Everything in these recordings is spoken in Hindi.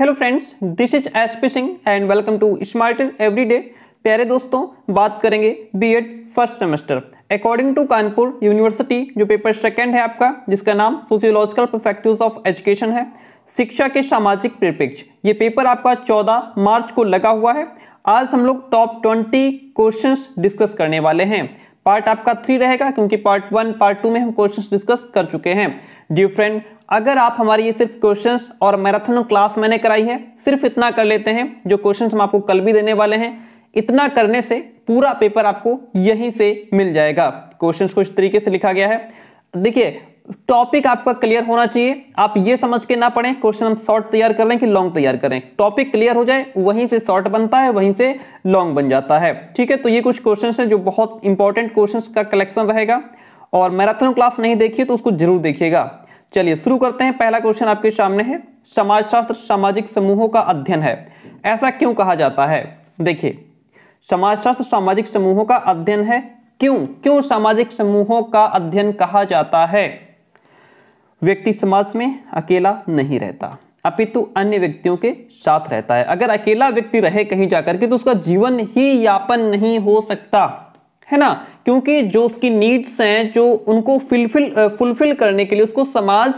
hello friends this is S P Singh and welcome to every everyday प्यारे दोस्तों बात करेंगे BEd first semester according to Kanpur university जो पेपर सेकंड है आपका जिसका नाम सोशियोलॉजिकल परफेक्टिव ऑफ एजुकेशन है शिक्षा के सामाजिक परिप्रेक्ष्य ये पेपर आपका 14 मार्च को लगा हुआ है आज हम लोग टॉप 20 क्वेश्चंस डिस्कस करने वाले हैं पार्ट आपका थ्री रहेगा क्योंकि पार्ट वन पार्ट टू में हम क्वेश्चन डिस्कस कर चुके हैं डियर फ्रेंड अगर आप हमारी ये सिर्फ क्वेश्चंस और मैराथन क्लास मैंने कराई है सिर्फ इतना कर लेते हैं जो क्वेश्चंस हम आपको कल भी देने वाले हैं इतना करने से पूरा पेपर आपको यहीं से मिल जाएगा क्वेश्चंस को इस तरीके से लिखा गया है देखिए टॉपिक आपका क्लियर होना चाहिए आप ये समझ के ना पढ़ें क्वेश्चन हम शॉर्ट तैयार कर लें कि लॉन्ग तैयार करें टॉपिक क्लियर हो जाए वहीं से शॉर्ट बनता है वहीं से लॉन्ग बन जाता है ठीक है तो ये कुछ क्वेश्चन हैं जो बहुत इंपॉर्टेंट क्वेश्चन का कलेक्शन रहेगा और मैराथन क्लास नहीं देखिए तो उसको जरूर देखिएगा चलिए शुरू करते हैं पहला क्वेश्चन आपके सामने है समाजशास्त्र सामाजिक समूहों का अध्ययन है ऐसा क्यों कहा जाता है देखिए समाजशास्त्र सामाजिक समूहों का अध्ययन है क्यों क्यों सामाजिक समूहों का अध्ययन कहा जाता है व्यक्ति समाज में अकेला नहीं रहता अपितु अन्य व्यक्तियों के साथ रहता है अगर अकेला व्यक्ति रहे कहीं जाकर के तो उसका जीवन ही यापन नहीं हो सकता है ना क्योंकि जो उसकी नीड्स हैं जो उनको फुलफिल फुलफिल करने के लिए उसको समाज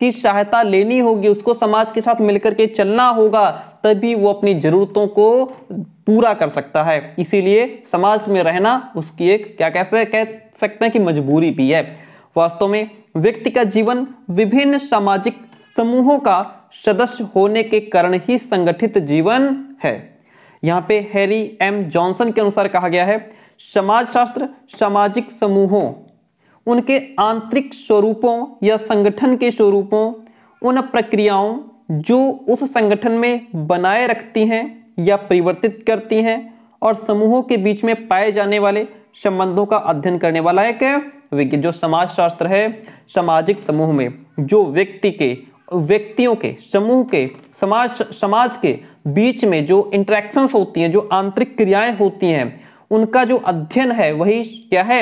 की सहायता लेनी होगी उसको समाज के साथ मिलकर के चलना होगा तभी वो अपनी ज़रूरतों को पूरा कर सकता है इसीलिए समाज में रहना उसकी एक क्या कह सकते हैं कि मजबूरी भी है वास्तव में व्यक्ति का जीवन विभिन्न सामाजिक समूहों का सदस्य होने के कारण ही संगठित जीवन है यहाँ पे हैरी एम जॉनसन के अनुसार कहा गया है समाजशास्त्र सामाजिक समूहों उनके आंतरिक स्वरूपों या संगठन के स्वरूपों उन प्रक्रियाओं जो उस संगठन में बनाए रखती हैं या परिवर्तित करती हैं और समूहों के बीच में पाए जाने वाले संबंधों का अध्ययन करने वाला एक जो समाज शास्त्र है सामाजिक समूह में जो व्यक्ति के व्यक्तियों के समूह के समाज समाज के बीच में जो इंट्रैक्शंस होती हैं जो आंतरिक क्रियाएं होती हैं उनका जो अध्ययन है वही क्या है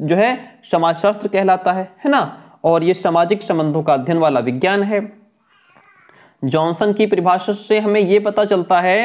जो है समाजशास्त्र कहलाता है है ना और ये सामाजिक संबंधों का अध्ययन वाला विज्ञान है जॉनसन की परिभाषा से हमें ये पता चलता है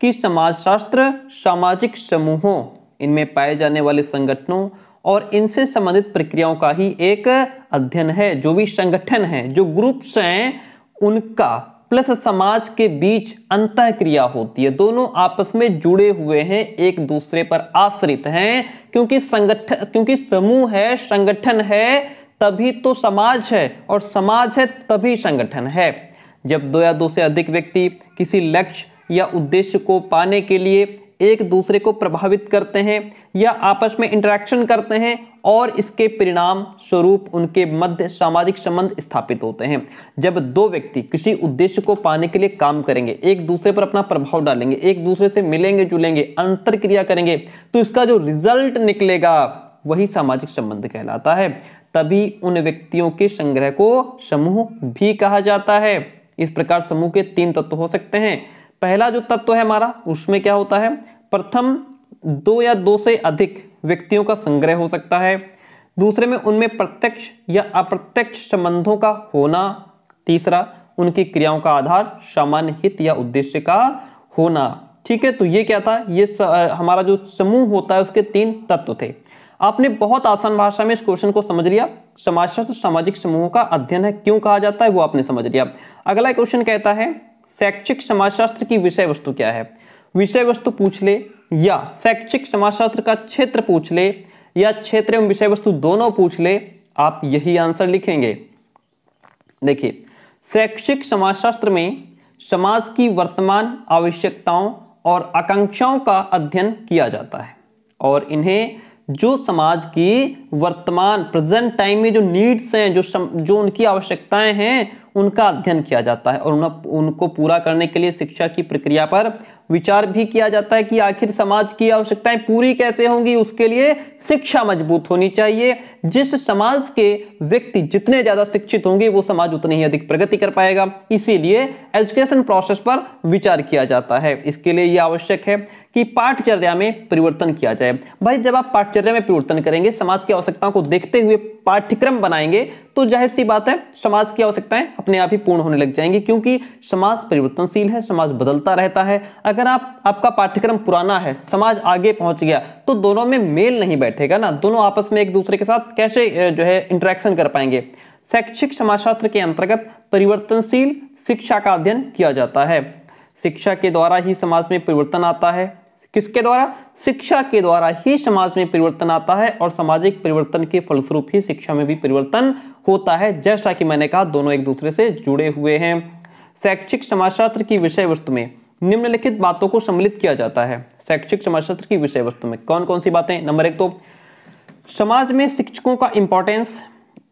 कि समाजशास्त्र सामाजिक समूहों इनमें पाए जाने वाले संगठनों और इनसे संबंधित प्रक्रियाओं का ही एक अध्ययन है जो भी संगठन है जो ग्रुप्स हैं उनका प्लस समाज के बीच अंत क्रिया होती है दोनों आपस में जुड़े हुए हैं एक दूसरे पर आश्रित हैं क्योंकि संगठन क्योंकि समूह है संगठन है तभी तो समाज है और समाज है तभी संगठन है जब दो या दो से अधिक व्यक्ति किसी लक्ष्य या उद्देश्य को पाने के लिए एक दूसरे को प्रभावित करते हैं या आपस में इंटरेक्शन करते हैं और इसके परिणाम स्वरूप उनके मध्य सामाजिक संबंध स्थापित होते हैं जब दो व्यक्ति किसी उद्देश्य को पाने के लिए काम करेंगे एक दूसरे पर अपना प्रभाव डालेंगे एक दूसरे से मिलेंगे जुलेंगे अंतर क्रिया करेंगे तो इसका जो रिजल्ट निकलेगा वही सामाजिक संबंध कहलाता है तभी उन व्यक्तियों के संग्रह को समूह भी कहा जाता है इस प्रकार समूह के तीन तत्व हो सकते हैं पहला जो तत्व है हमारा उसमें क्या होता है प्रथम दो या दो से अधिक व्यक्तियों का संग्रह हो सकता है दूसरे में उनमें प्रत्यक्ष या अप्रत्यक्ष संबंधों का होना तीसरा उनकी क्रियाओं का आधार सामान्य हित या उद्देश्य का होना ठीक है तो ये क्या था ये स, आ, हमारा जो समूह होता है उसके तीन तत्व थे आपने बहुत आसान भाषा में इस क्वेश्चन को समझ लिया समाजशास्त्र सामाजिक समूहों का अध्ययन है क्यों कहा जाता है वो आपने समझ लिया अगला क्वेश्चन कहता है शैक्षिक समाजशास्त्र की विषय वस्तु क्या है विषय वस्तु पूछ ले या शैक्षिक समाजशास्त्र का क्षेत्र पूछ ले या क्षेत्र एवं विषय वस्तु दोनों पूछ ले आप यही आंसर लिखेंगे देखिए शैक्षिक समाजशास्त्र में समाज की वर्तमान आवश्यकताओं और आकांक्षाओं का अध्ययन किया जाता है और इन्हें जो समाज की वर्तमान प्रेजेंट टाइम में जो नीड्स हैं जो सम, जो उनकी आवश्यकताएं हैं उनका अध्ययन किया जाता है और उन, उनको पूरा करने के लिए शिक्षा की प्रक्रिया पर विचार भी किया जाता है कि आखिर समाज की आवश्यकताएं पूरी कैसे होंगी उसके लिए शिक्षा मजबूत होनी चाहिए जिस समाज के व्यक्ति जितने ज़्यादा शिक्षित होंगे वो समाज उतने ही अधिक प्रगति कर पाएगा इसीलिए एजुकेशन प्रोसेस पर विचार किया जाता है इसके लिए ये आवश्यक है कि पाठचर्या में परिवर्तन किया जाए भाई जब आप पाठचर्या में परिवर्तन करेंगे समाज की आवश्यकताओं को देखते हुए पाठ्यक्रम बनाएंगे तो जाहिर सी बात है समाज की आवश्यकताएं अपने आप ही पूर्ण होने लग जाएंगी क्योंकि समाज परिवर्तनशील है समाज बदलता रहता है अगर आप आपका पाठ्यक्रम पुराना है समाज आगे पहुंच गया तो दोनों में मेल नहीं बैठेगा ना दोनों आपस में एक दूसरे के साथ कैसे जो है इंटरेक्शन कर पाएंगे शैक्षिक समाजशास्त्र के अंतर्गत परिवर्तनशील शिक्षा का अध्ययन किया जाता है शिक्षा के द्वारा ही समाज में परिवर्तन आता है किसके द्वारा शिक्षा के द्वारा ही समाज में परिवर्तन आता है और सामाजिक परिवर्तन के फलस्वरूप ही शिक्षा में भी परिवर्तन होता है जैसा कि मैंने कहा दोनों एक दूसरे से जुड़े हुए हैं शैक्षिक समाजशास्त्र की विषय वस्तु में निम्नलिखित बातों को सम्मिलित किया जाता है शैक्षिक समाजशास्त्र की विषय वस्तु में कौन कौन सी बातें नंबर एक तो समाज में शिक्षकों का इंपॉर्टेंस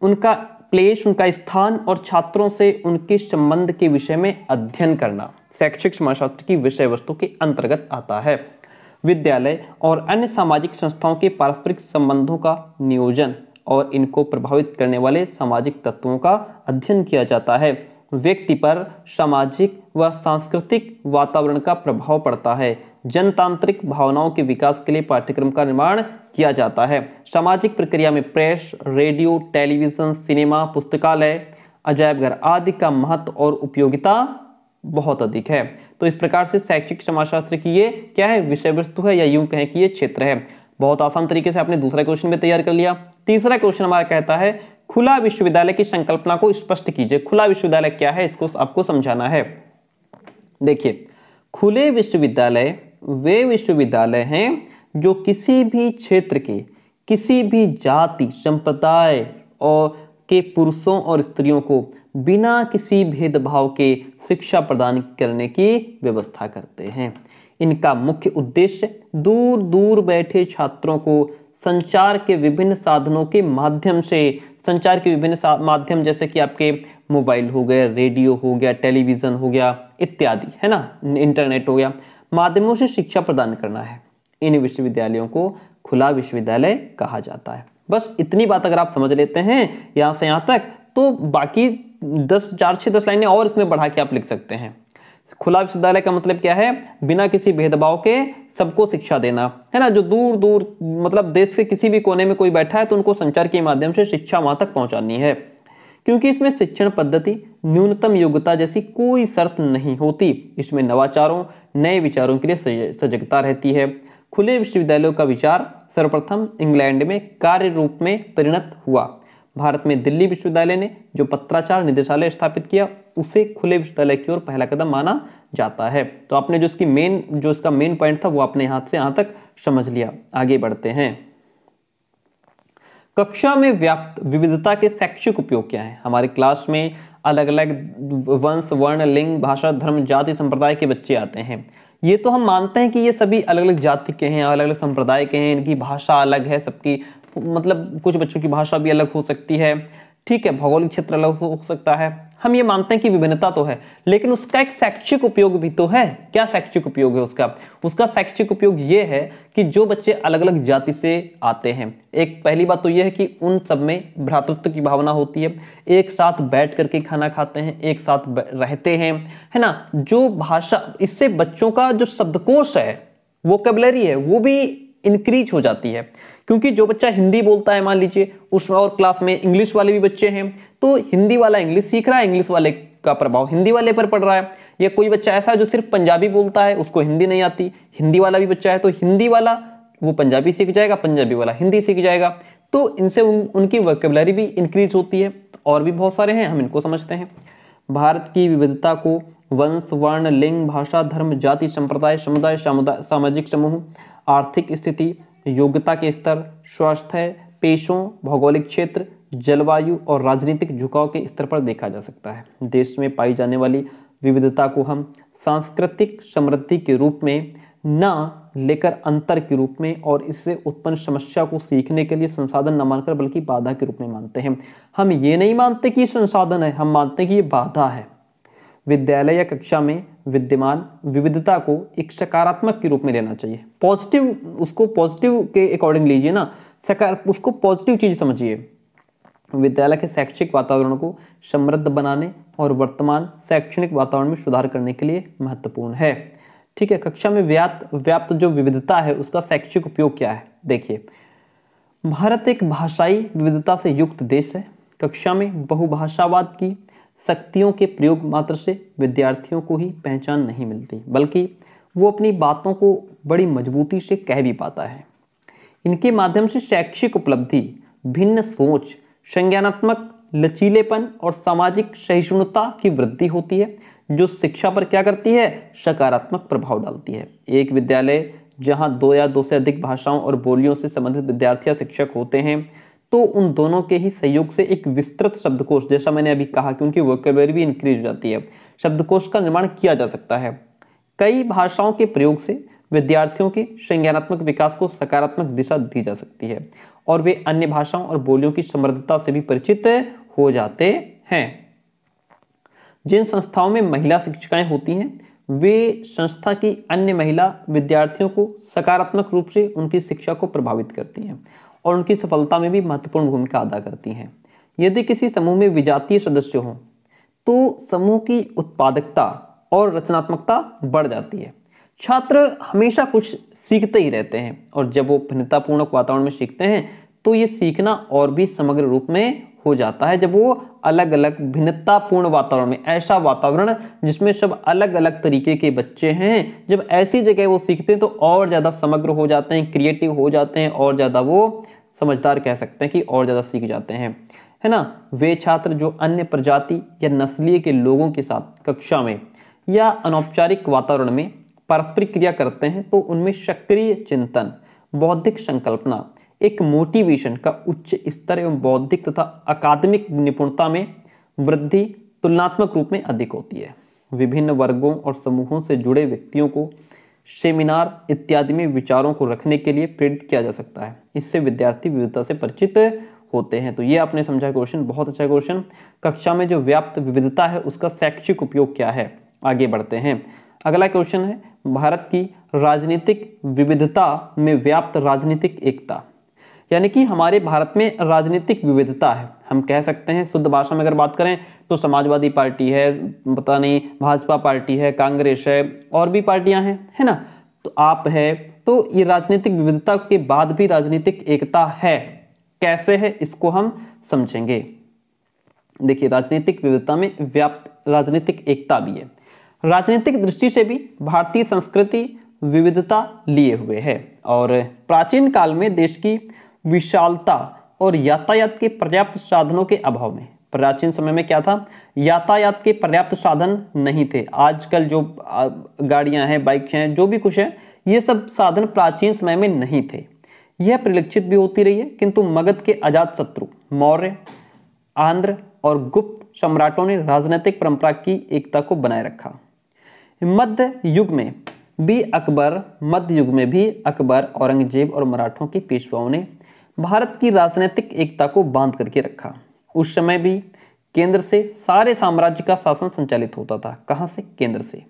उनका प्लेस उनका स्थान और छात्रों से उनके संबंध के विषय में अध्ययन करना शैक्षिक समाजशास्त्र की विषय वस्तु के अंतर्गत आता है विद्यालय और अन्य सामाजिक संस्थाओं के पारस्परिक संबंधों का नियोजन और इनको प्रभावित करने वाले सामाजिक तत्वों का अध्ययन किया जाता है व्यक्ति पर सामाजिक व सांस्कृतिक वातावरण का प्रभाव पड़ता है जनतांत्रिक भावनाओं के विकास के लिए पाठ्यक्रम का निर्माण किया जाता है सामाजिक प्रक्रिया में प्रेस रेडियो टेलीविज़न सिनेमा पुस्तकालय अजायबघर आदि का महत्व और उपयोगिता बहुत अधिक है तो इस प्रकार से शैक्षिक समाजशास्त्र की ये क्या है विषय वस्तु है या यूं कहें कि ये क्षेत्र है बहुत आसान तरीके से आपने दूसरा क्वेश्चन भी तैयार कर लिया तीसरा क्वेश्चन हमारा कहता है खुला विश्वविद्यालय की संकल्पना को स्पष्ट कीजिए खुला विश्वविद्यालय क्या है इसको आपको समझाना है देखिए खुले विश्वविद्यालय वे विश्वविद्यालय हैं जो किसी भी क्षेत्र के किसी भी जाति संप्रदाय और के पुरुषों और स्त्रियों को बिना किसी भेदभाव के शिक्षा प्रदान करने की व्यवस्था करते हैं इनका मुख्य उद्देश्य दूर दूर बैठे छात्रों को संचार के विभिन्न साधनों के माध्यम से संचार के विभिन्न माध्यम जैसे कि आपके मोबाइल हो गया रेडियो हो गया टेलीविज़न हो गया इत्यादि है ना इंटरनेट हो गया माध्यमों से शिक्षा प्रदान करना है इन विश्वविद्यालयों को खुला विश्वविद्यालय कहा जाता है बस इतनी बात अगर आप समझ लेते हैं यहाँ से यहाँ तक तो बाकी दस चार छः दस लाइनें और इसमें बढ़ा के आप लिख सकते हैं खुला विश्वविद्यालय का मतलब क्या है बिना किसी भेदभाव के सबको शिक्षा देना है ना जो दूर दूर मतलब देश के किसी भी कोने में कोई बैठा है तो उनको संचार के माध्यम से शिक्षा वहाँ तक पहुँचानी है क्योंकि इसमें शिक्षण पद्धति न्यूनतम योग्यता जैसी कोई शर्त नहीं होती इसमें नवाचारों नए विचारों के लिए सजगता रहती है खुले विश्वविद्यालयों का विचार सर्वप्रथम इंग्लैंड में कार्य रूप में परिणत हुआ भारत में दिल्ली विश्वविद्यालय ने जो पत्राचार निदेशालय स्थापित किया उसे खुले विश्वविद्यालय की ओर पहला कदम माना जाता है तो आपने जो उसकी मेन जो इसका मेन पॉइंट था वो आपने यहां से यहां तक समझ लिया आगे बढ़ते हैं कक्षा में व्याप्त विविधता के शैक्षिक उपयोग क्या है हमारे क्लास में अलग अलग वंश वर्ण लिंग भाषा धर्म जाति संप्रदाय के बच्चे आते हैं ये तो हम मानते हैं कि ये सभी अलग अलग जाति के हैं अलग अलग संप्रदाय के हैं इनकी भाषा अलग है सबकी मतलब कुछ बच्चों की भाषा भी अलग हो सकती है ठीक है भौगोलिक क्षेत्र अलग हो सकता है हम ये मानते हैं कि विभिन्नता तो है लेकिन उसका एक शैक्षिक उपयोग भी तो है क्या शैक्षिक उपयोग है उसका उसका शैक्षिक उपयोग ये है कि जो बच्चे अलग अलग जाति से आते हैं एक पहली बात तो ये है कि उन सब में भ्रातृत्व की भावना होती है एक साथ बैठ करके खाना खाते हैं एक साथ रहते हैं है ना जो भाषा इससे बच्चों का जो शब्दकोश है वो है वो भी इंक्रीज हो जाती है क्योंकि जो बच्चा हिंदी बोलता है मान लीजिए उस और क्लास में इंग्लिश वाले भी बच्चे हैं तो हिंदी वाला इंग्लिश सीख रहा है इंग्लिश वाले का प्रभाव हिंदी वाले पर पड़ रहा है या कोई बच्चा ऐसा है जो सिर्फ पंजाबी बोलता है उसको हिंदी नहीं आती हिंदी वाला भी बच्चा है तो हिंदी वाला वो पंजाबी सीख जाएगा पंजाबी वाला हिंदी सीख जाएगा तो इनसे उन, उनकी वर्कबलरी भी इंक्रीज होती है और भी बहुत सारे हैं हम इनको समझते हैं भारत की विविधता को वंश वर्ण लिंग भाषा धर्म जाति संप्रदाय समुदाय सामाजिक समूह आर्थिक स्थिति योग्यता के स्तर स्वास्थ्य पेशों भौगोलिक क्षेत्र जलवायु और राजनीतिक झुकाव के स्तर पर देखा जा सकता है देश में पाई जाने वाली विविधता को हम सांस्कृतिक समृद्धि के रूप में न लेकर अंतर के रूप में और इससे उत्पन्न समस्या को सीखने के लिए संसाधन न मानकर बल्कि बाधा के रूप में मानते हैं हम ये नहीं मानते कि संसाधन है हम मानते हैं कि ये बाधा है विद्यालय या कक्षा में विद्यमान विविधता को एक सकारात्मक के रूप में लेना चाहिए पॉजिटिव उसको पॉजिटिव के अकॉर्डिंग लीजिए ना सकार उसको पॉजिटिव चीज़ समझिए विद्यालय के शैक्षिक वातावरण को समृद्ध बनाने और वर्तमान शैक्षणिक वातावरण में सुधार करने के लिए महत्वपूर्ण है ठीक है कक्षा में व्याप्त व्याप्त जो विविधता है उसका शैक्षिक उपयोग क्या है देखिए भारत एक भाषाई विविधता से युक्त देश है कक्षा में बहुभाषावाद की शक्तियों के प्रयोग मात्र से विद्यार्थियों को ही पहचान नहीं मिलती बल्कि वो अपनी बातों को बड़ी मजबूती से कह भी पाता है इनके माध्यम से शैक्षिक उपलब्धि भिन्न सोच संज्ञानात्मक लचीलेपन और सामाजिक सहिष्णुता की वृद्धि होती है जो शिक्षा पर क्या करती है सकारात्मक प्रभाव डालती है एक विद्यालय जहां दो या दो से अधिक भाषाओं और बोलियों से संबंधित विद्यार्थी या शिक्षक होते हैं तो उन दोनों के ही सहयोग से एक विस्तृत शब्दकोश जैसा मैंने अभी कहा कि उनकी वोकेबरी भी इंक्रीज हो जाती है शब्दकोश का निर्माण किया जा सकता है कई भाषाओं के प्रयोग से विद्यार्थियों के संज्ञानात्मक विकास को सकारात्मक दिशा दी जा सकती है और वे अन्य भाषाओं और बोलियों की समृद्धता से भी परिचित हो जाते हैं जिन संस्थाओं में महिला शिक्षिकाएं होती हैं वे संस्था की अन्य महिला विद्यार्थियों को सकारात्मक रूप से उनकी शिक्षा को प्रभावित करती हैं और उनकी सफलता में भी महत्वपूर्ण भूमिका अदा करती हैं यदि किसी समूह में विजातीय सदस्य हों तो समूह की उत्पादकता और रचनात्मकता बढ़ जाती है छात्र हमेशा कुछ सीखते ही रहते हैं और जब वो भिन्नतापूर्ण वातावरण में सीखते हैं तो ये सीखना और भी समग्र रूप में हो जाता है जब वो अलग अलग भिन्नतापूर्ण वातावरण में ऐसा वातावरण जिसमें सब अलग अलग तरीके के बच्चे हैं जब ऐसी जगह वो सीखते हैं तो और ज़्यादा समग्र हो जाते हैं क्रिएटिव हो जाते हैं और ज़्यादा वो समझदार कह सकते हैं कि और ज़्यादा सीख जाते हैं है ना वे छात्र जो अन्य प्रजाति या नस्लीय के लोगों के साथ कक्षा में या अनौपचारिक वातावरण में पारस्परिक क्रिया करते हैं तो उनमें सक्रिय चिंतन बौद्धिक संकल्पना एक मोटिवेशन का उच्च स्तर एवं बौद्धिक तथा अकादमिक निपुणता में वृद्धि तुलनात्मक रूप में अधिक होती है विभिन्न वर्गों और समूहों से जुड़े व्यक्तियों को सेमिनार इत्यादि में विचारों को रखने के लिए प्रेरित किया जा सकता है इससे विद्यार्थी विविधता से परिचित होते हैं तो ये आपने समझा क्वेश्चन बहुत अच्छा क्वेश्चन कक्षा में जो व्याप्त विविधता है उसका शैक्षिक उपयोग क्या है आगे बढ़ते हैं अगला क्वेश्चन है भारत की राजनीतिक विविधता में व्याप्त राजनीतिक एकता यानी कि हमारे भारत में राजनीतिक विविधता है हम कह सकते हैं शुद्ध भाषा में अगर बात करें तो समाजवादी पार्टी है पता नहीं भाजपा पार्टी है कांग्रेस है और भी पार्टियां हैं है ना तो आप है तो ये राजनीतिक विविधता के बाद भी राजनीतिक एकता है कैसे है इसको हम समझेंगे देखिए राजनीतिक विविधता में व्याप्त राजनीतिक एकता भी है राजनीतिक दृष्टि से भी भारतीय संस्कृति विविधता लिए हुए है और प्राचीन काल में देश की विशालता और यातायात के पर्याप्त साधनों के अभाव में प्राचीन समय में क्या था यातायात के पर्याप्त साधन नहीं थे आजकल जो गाड़ियां हैं बाइक हैं जो भी कुछ है ये सब साधन प्राचीन समय में नहीं थे यह परिलक्षित भी होती रही है किंतु मगध के आजाद शत्रु मौर्य आंध्र और गुप्त सम्राटों ने राजनीतिक परंपरा की एकता को बनाए रखा मध्य युग में भी अकबर मध्य युग में भी अकबर औरंगजेब और मराठों के पेशवाओं ने भारत की राजनीतिक एकता को बांध करके रखा उस समय भी केंद्र से सारे साम्राज्य का शासन संचालित होता था कहाँ से केंद्र से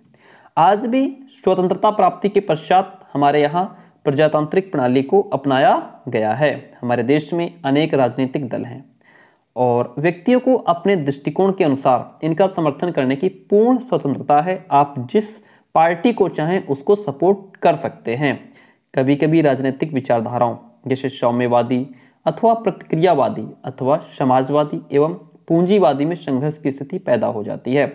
आज भी स्वतंत्रता प्राप्ति के पश्चात हमारे यहाँ प्रजातांत्रिक प्रणाली को अपनाया गया है हमारे देश में अनेक राजनीतिक दल हैं और व्यक्तियों को अपने दृष्टिकोण के अनुसार इनका समर्थन करने की पूर्ण स्वतंत्रता है आप जिस पार्टी को चाहें उसको सपोर्ट कर सकते हैं कभी कभी राजनीतिक विचारधाराओं जैसे सौम्यवादी अथवा प्रतिक्रियावादी अथवा समाजवादी एवं पूंजीवादी में संघर्ष की स्थिति पैदा हो जाती है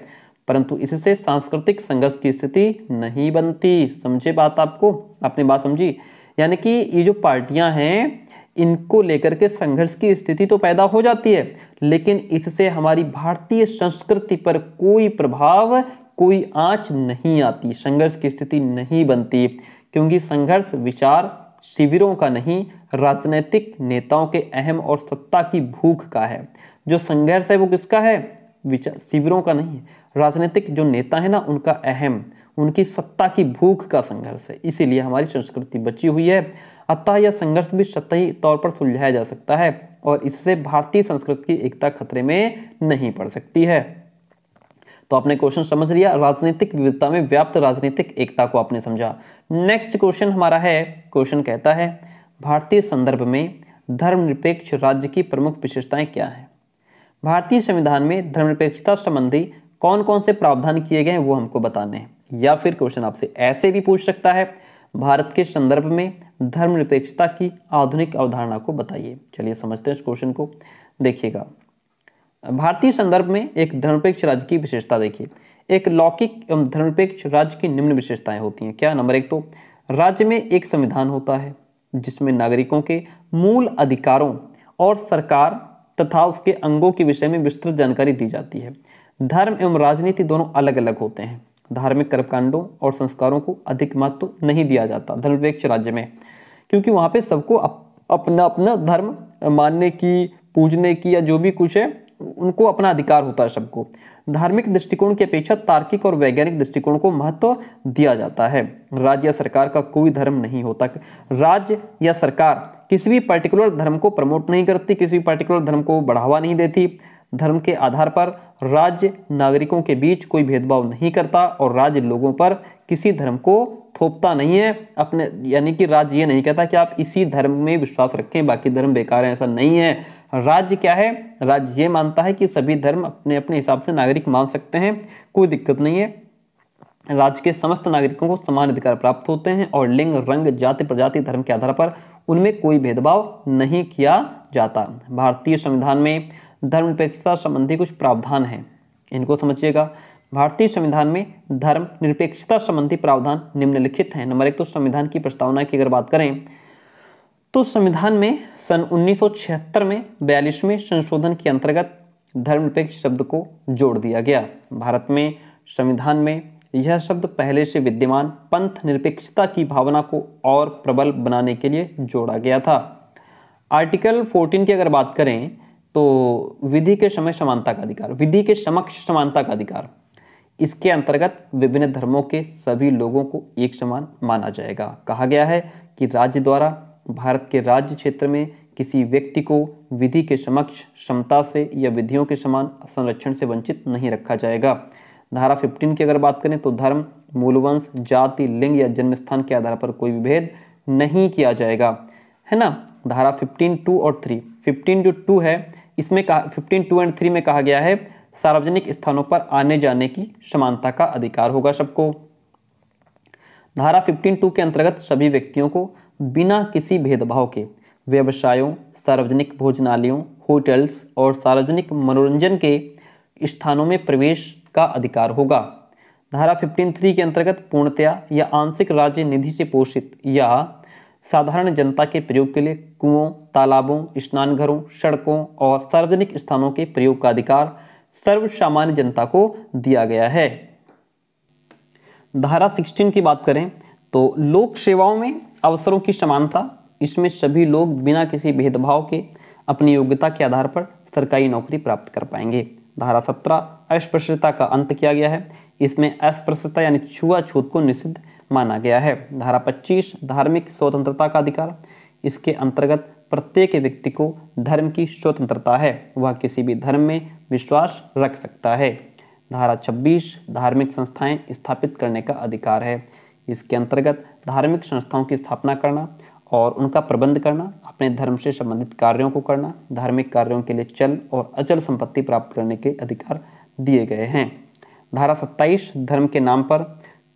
परंतु इससे सांस्कृतिक संघर्ष की स्थिति नहीं बनती समझे बात आपको आपने बात समझी यानी कि ये जो पार्टियां हैं इनको लेकर के संघर्ष की स्थिति तो पैदा हो जाती है लेकिन इससे हमारी भारतीय संस्कृति पर कोई प्रभाव कोई आँच नहीं आती संघर्ष की स्थिति नहीं बनती क्योंकि संघर्ष विचार शिविरों का नहीं राजनीतिक नेताओं के अहम और सत्ता की भूख का है जो संघर्ष है वो किसका है विचार शिविरों का नहीं राजनीतिक जो नेता है ना उनका अहम उनकी सत्ता की भूख का संघर्ष है इसीलिए हमारी संस्कृति बची हुई है अतः यह संघर्ष भी सतही तौर पर सुलझाया जा सकता है और इससे भारतीय संस्कृति की एकता खतरे में नहीं पड़ सकती है तो आपने क्वेश्चन समझ लिया राजनीतिक विविधता में व्याप्त राजनीतिक एकता को आपने समझा नेक्स्ट क्वेश्चन हमारा है क्वेश्चन कहता है भारतीय संदर्भ में धर्मनिरपेक्ष राज्य की प्रमुख विशेषताएं क्या हैं भारतीय संविधान में धर्मनिरपेक्षता संबंधी कौन कौन से प्रावधान किए गए हैं वो हमको बताने हैं या फिर क्वेश्चन आपसे ऐसे भी पूछ सकता है भारत के संदर्भ में धर्मनिरपेक्षता की आधुनिक अवधारणा को बताइए चलिए समझते हैं इस क्वेश्चन को देखिएगा भारतीय संदर्भ में एक धर्मपेक्ष राज्य की विशेषता देखिए एक लौकिक एवं धर्मपेक्ष राज्य की निम्न विशेषताएं होती हैं क्या नंबर एक तो राज्य में एक संविधान होता है जिसमें नागरिकों के मूल अधिकारों और सरकार तथा उसके अंगों के विषय में विस्तृत जानकारी दी जाती है धर्म एवं राजनीति दोनों अलग अलग होते हैं धार्मिक कर्मकांडों और संस्कारों को अधिक महत्व तो नहीं दिया जाता धर्मपेक्ष राज्य में क्योंकि वहाँ पे सबको अप, अपना अपना धर्म मानने की पूजने की या जो भी कुछ है उनको अपना अधिकार होता है सबको धार्मिक दृष्टिकोण की अपेक्षा तार्किक और वैज्ञानिक दृष्टिकोण को महत्व दिया जाता है राज्य या सरकार का कोई धर्म नहीं होता राज्य या सरकार किसी भी पर्टिकुलर धर्म को प्रमोट नहीं करती किसी भी पर्टिकुलर धर्म को बढ़ावा नहीं देती धर्म के आधार पर राज्य नागरिकों के बीच कोई भेदभाव नहीं करता और राज्य लोगों पर किसी धर्म को थोपता नहीं है अपने यानी कि राज्य ये नहीं कहता कि आप इसी धर्म में विश्वास रखें बाकी धर्म बेकार हैं ऐसा नहीं है राज्य क्या है राज्य ये मानता है कि सभी धर्म अपने अपने हिसाब से नागरिक मान सकते हैं कोई दिक्कत नहीं है राज्य के समस्त नागरिकों को समान अधिकार प्राप्त होते हैं और लिंग रंग जाति प्रजाति धर्म के आधार पर उनमें कोई भेदभाव नहीं किया जाता भारतीय संविधान में धर्मनिरपेक्षता संबंधी कुछ प्रावधान हैं इनको समझिएगा भारतीय संविधान में धर्म निरपेक्षता संबंधी प्रावधान निम्नलिखित हैं नंबर एक तो संविधान की प्रस्तावना की अगर बात करें तो संविधान में सन उन्नीस में बयालीसवें संशोधन के अंतर्गत धर्मनिरपेक्ष शब्द को जोड़ दिया गया भारत में संविधान में यह शब्द पहले से विद्यमान पंथ निरपेक्षता की भावना को और प्रबल बनाने के लिए जोड़ा गया था आर्टिकल 14 की अगर बात करें तो विधि के समय समानता का अधिकार विधि के समक्ष समानता का अधिकार इसके अंतर्गत विभिन्न धर्मों के सभी लोगों को एक समान माना जाएगा कहा गया है कि राज्य द्वारा भारत के राज्य क्षेत्र में किसी व्यक्ति को विधि के समक्ष क्षमता से या विधियों के समान संरक्षण से वंचित नहीं रखा जाएगा धारा 15 की अगर बात करें तो धर्म मूलवंश जाति लिंग या जन्म स्थान के आधार पर कोई विभेद नहीं किया जाएगा है ना धारा 15 टू और थ्री 15 जो टू है इसमें कहा फिफ्टीन टू एंड थ्री में कहा गया है सार्वजनिक स्थानों पर आने जाने की समानता का अधिकार होगा सबको धारा फिफ्टीन टू के अंतर्गत सभी व्यक्तियों को बिना किसी भेदभाव के व्यवसायों सार्वजनिक भोजनालयों होटल्स और सार्वजनिक मनोरंजन के स्थानों में प्रवेश का अधिकार होगा धारा फिफ्टीन थ्री के अंतर्गत पूर्णतया या आंशिक राज्य निधि से पोषित या साधारण जनता के प्रयोग के लिए कुओं तालाबों स्नानघरों सड़कों और सार्वजनिक स्थानों के प्रयोग का अधिकार सर्व सामान्य जनता को दिया गया है धारा 16 की बात करें तो लोक सेवाओं में अवसरों की समानता इसमें सभी लोग बिना किसी भेदभाव के अपनी योग्यता के आधार पर सरकारी नौकरी प्राप्त कर पाएंगे धारा सत्रह अस्पृश्यता का अंत किया गया है इसमें अस्पृश्यता यानी छुआछूत को निषिद्ध माना गया है धारा 25 धार्मिक स्वतंत्रता का अधिकार इसके अंतर्गत प्रत्येक व्यक्ति को धर्म की स्वतंत्रता है वह किसी भी धर्म में विश्वास रख सकता है धारा 26 धार्मिक संस्थाएं स्थापित करने का अधिकार है इसके अंतर्गत धार्मिक संस्थाओं की स्थापना करना और उनका प्रबंध करना अपने धर्म से संबंधित कार्यों को करना धार्मिक कार्यों के लिए चल और अचल संपत्ति प्राप्त करने के अधिकार दिए गए हैं धारा 27 धर्म के नाम पर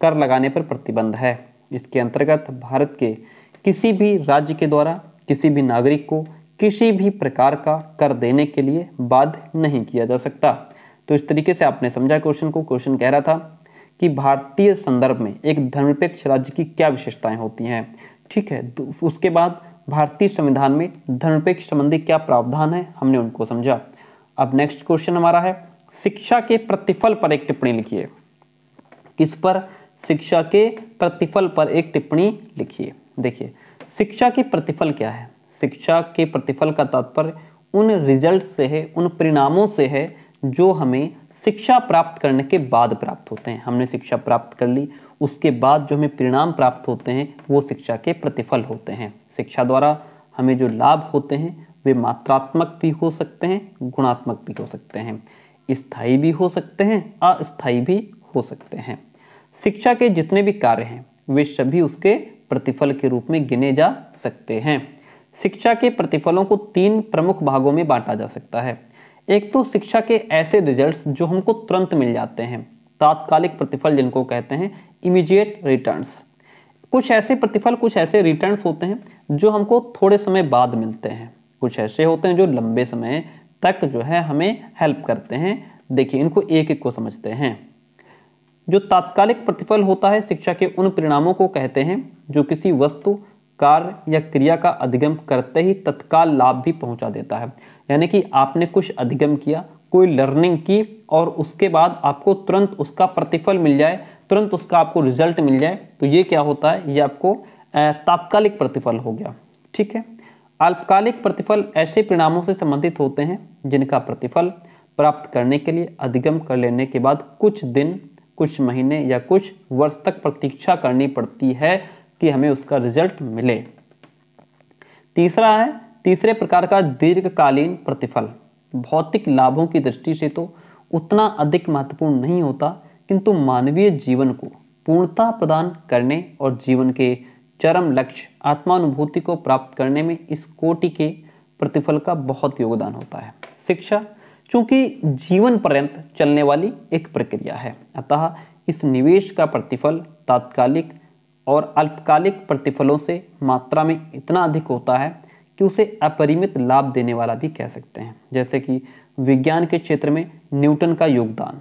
कर लगाने पर प्रतिबंध है इसके अंतर्गत भारत के किसी भी राज्य के द्वारा किसी भी नागरिक को किसी भी प्रकार का कर देने के लिए बाध्य नहीं किया जा सकता तो इस तरीके से आपने समझा क्वेश्चन को क्वेश्चन कह रहा था कि भारतीय संदर्भ में एक धर्मनिरपेक्ष राज्य की क्या विशेषताएं होती हैं ठीक है तो उसके बाद भारतीय संविधान में धर्मनिरपेक्ष संबंधी क्या प्रावधान है हमने उनको समझा अब नेक्स्ट क्वेश्चन हमारा है शिक्षा के प्रतिफल पर एक टिप्पणी लिखिए किस पर शिक्षा के प्रतिफल पर एक टिप्पणी लिखिए देखिए शिक्षा के प्रतिफल क्या है शिक्षा के प्रतिफल का तात्पर्य उन रिजल्ट से है उन परिणामों से है जो हमें शिक्षा प्राप्त करने के बाद प्राप्त होते हैं हमने शिक्षा प्राप्त कर ली उसके बाद जो हमें परिणाम प्राप्त होते हैं वो शिक्षा के प्रतिफल होते हैं शिक्षा द्वारा हमें जो लाभ होते हैं वे मात्रात्मक भी हो सकते हैं गुणात्मक भी हो सकते हैं स्थायी भी हो सकते हैं अस्थायी भी हो सकते हैं शिक्षा के जितने भी कार्य हैं वे सभी उसके प्रतिफल के रूप में गिने जा सकते हैं शिक्षा के प्रतिफलों को तीन प्रमुख भागों में बांटा जा सकता है एक तो शिक्षा के ऐसे रिजल्ट्स जो हमको तुरंत मिल जाते हैं तात्कालिक प्रतिफल जिनको कहते हैं इमीडिएट रिटर्न्स कुछ ऐसे प्रतिफल कुछ ऐसे रिटर्न्स होते हैं जो हमको थोड़े समय बाद मिलते हैं कुछ ऐसे होते हैं जो लंबे समय तक जो है हमें हेल्प करते हैं देखिए इनको एक एक को समझते हैं जो तात्कालिक प्रतिफल होता है शिक्षा के उन परिणामों को कहते हैं जो किसी वस्तु कार्य या क्रिया का अधिगम करते ही तत्काल लाभ भी पहुंचा देता है यानी कि आपने कुछ अधिगम किया कोई लर्निंग की और उसके बाद आपको तुरंत उसका प्रतिफल मिल जाए तुरंत उसका आपको रिजल्ट मिल जाए तो ये क्या होता है ये आपको तात्कालिक प्रतिफल हो गया ठीक है अल्पकालिक प्रतिफल ऐसे परिणामों से संबंधित होते हैं जिनका प्रतिफल प्राप्त करने के लिए अधिगम कर लेने के बाद कुछ दिन कुछ महीने या कुछ वर्ष तक प्रतीक्षा करनी पड़ती है कि हमें उसका रिजल्ट मिले तीसरा है तीसरे प्रकार का दीर्घकालीन प्रतिफल भौतिक लाभों की दृष्टि से तो उतना अधिक महत्वपूर्ण नहीं होता किंतु मानवीय जीवन को पूर्णता प्रदान करने और जीवन के चरम लक्ष्य आत्मानुभूति को प्राप्त करने में इस कोटि के प्रतिफल का बहुत योगदान होता है शिक्षा क्योंकि जीवन पर्यंत चलने वाली एक प्रक्रिया है अतः इस निवेश का प्रतिफल तात्कालिक और अल्पकालिक प्रतिफलों से मात्रा में इतना अधिक होता है कि उसे अपरिमित लाभ देने वाला भी कह सकते हैं जैसे कि विज्ञान के क्षेत्र में न्यूटन का योगदान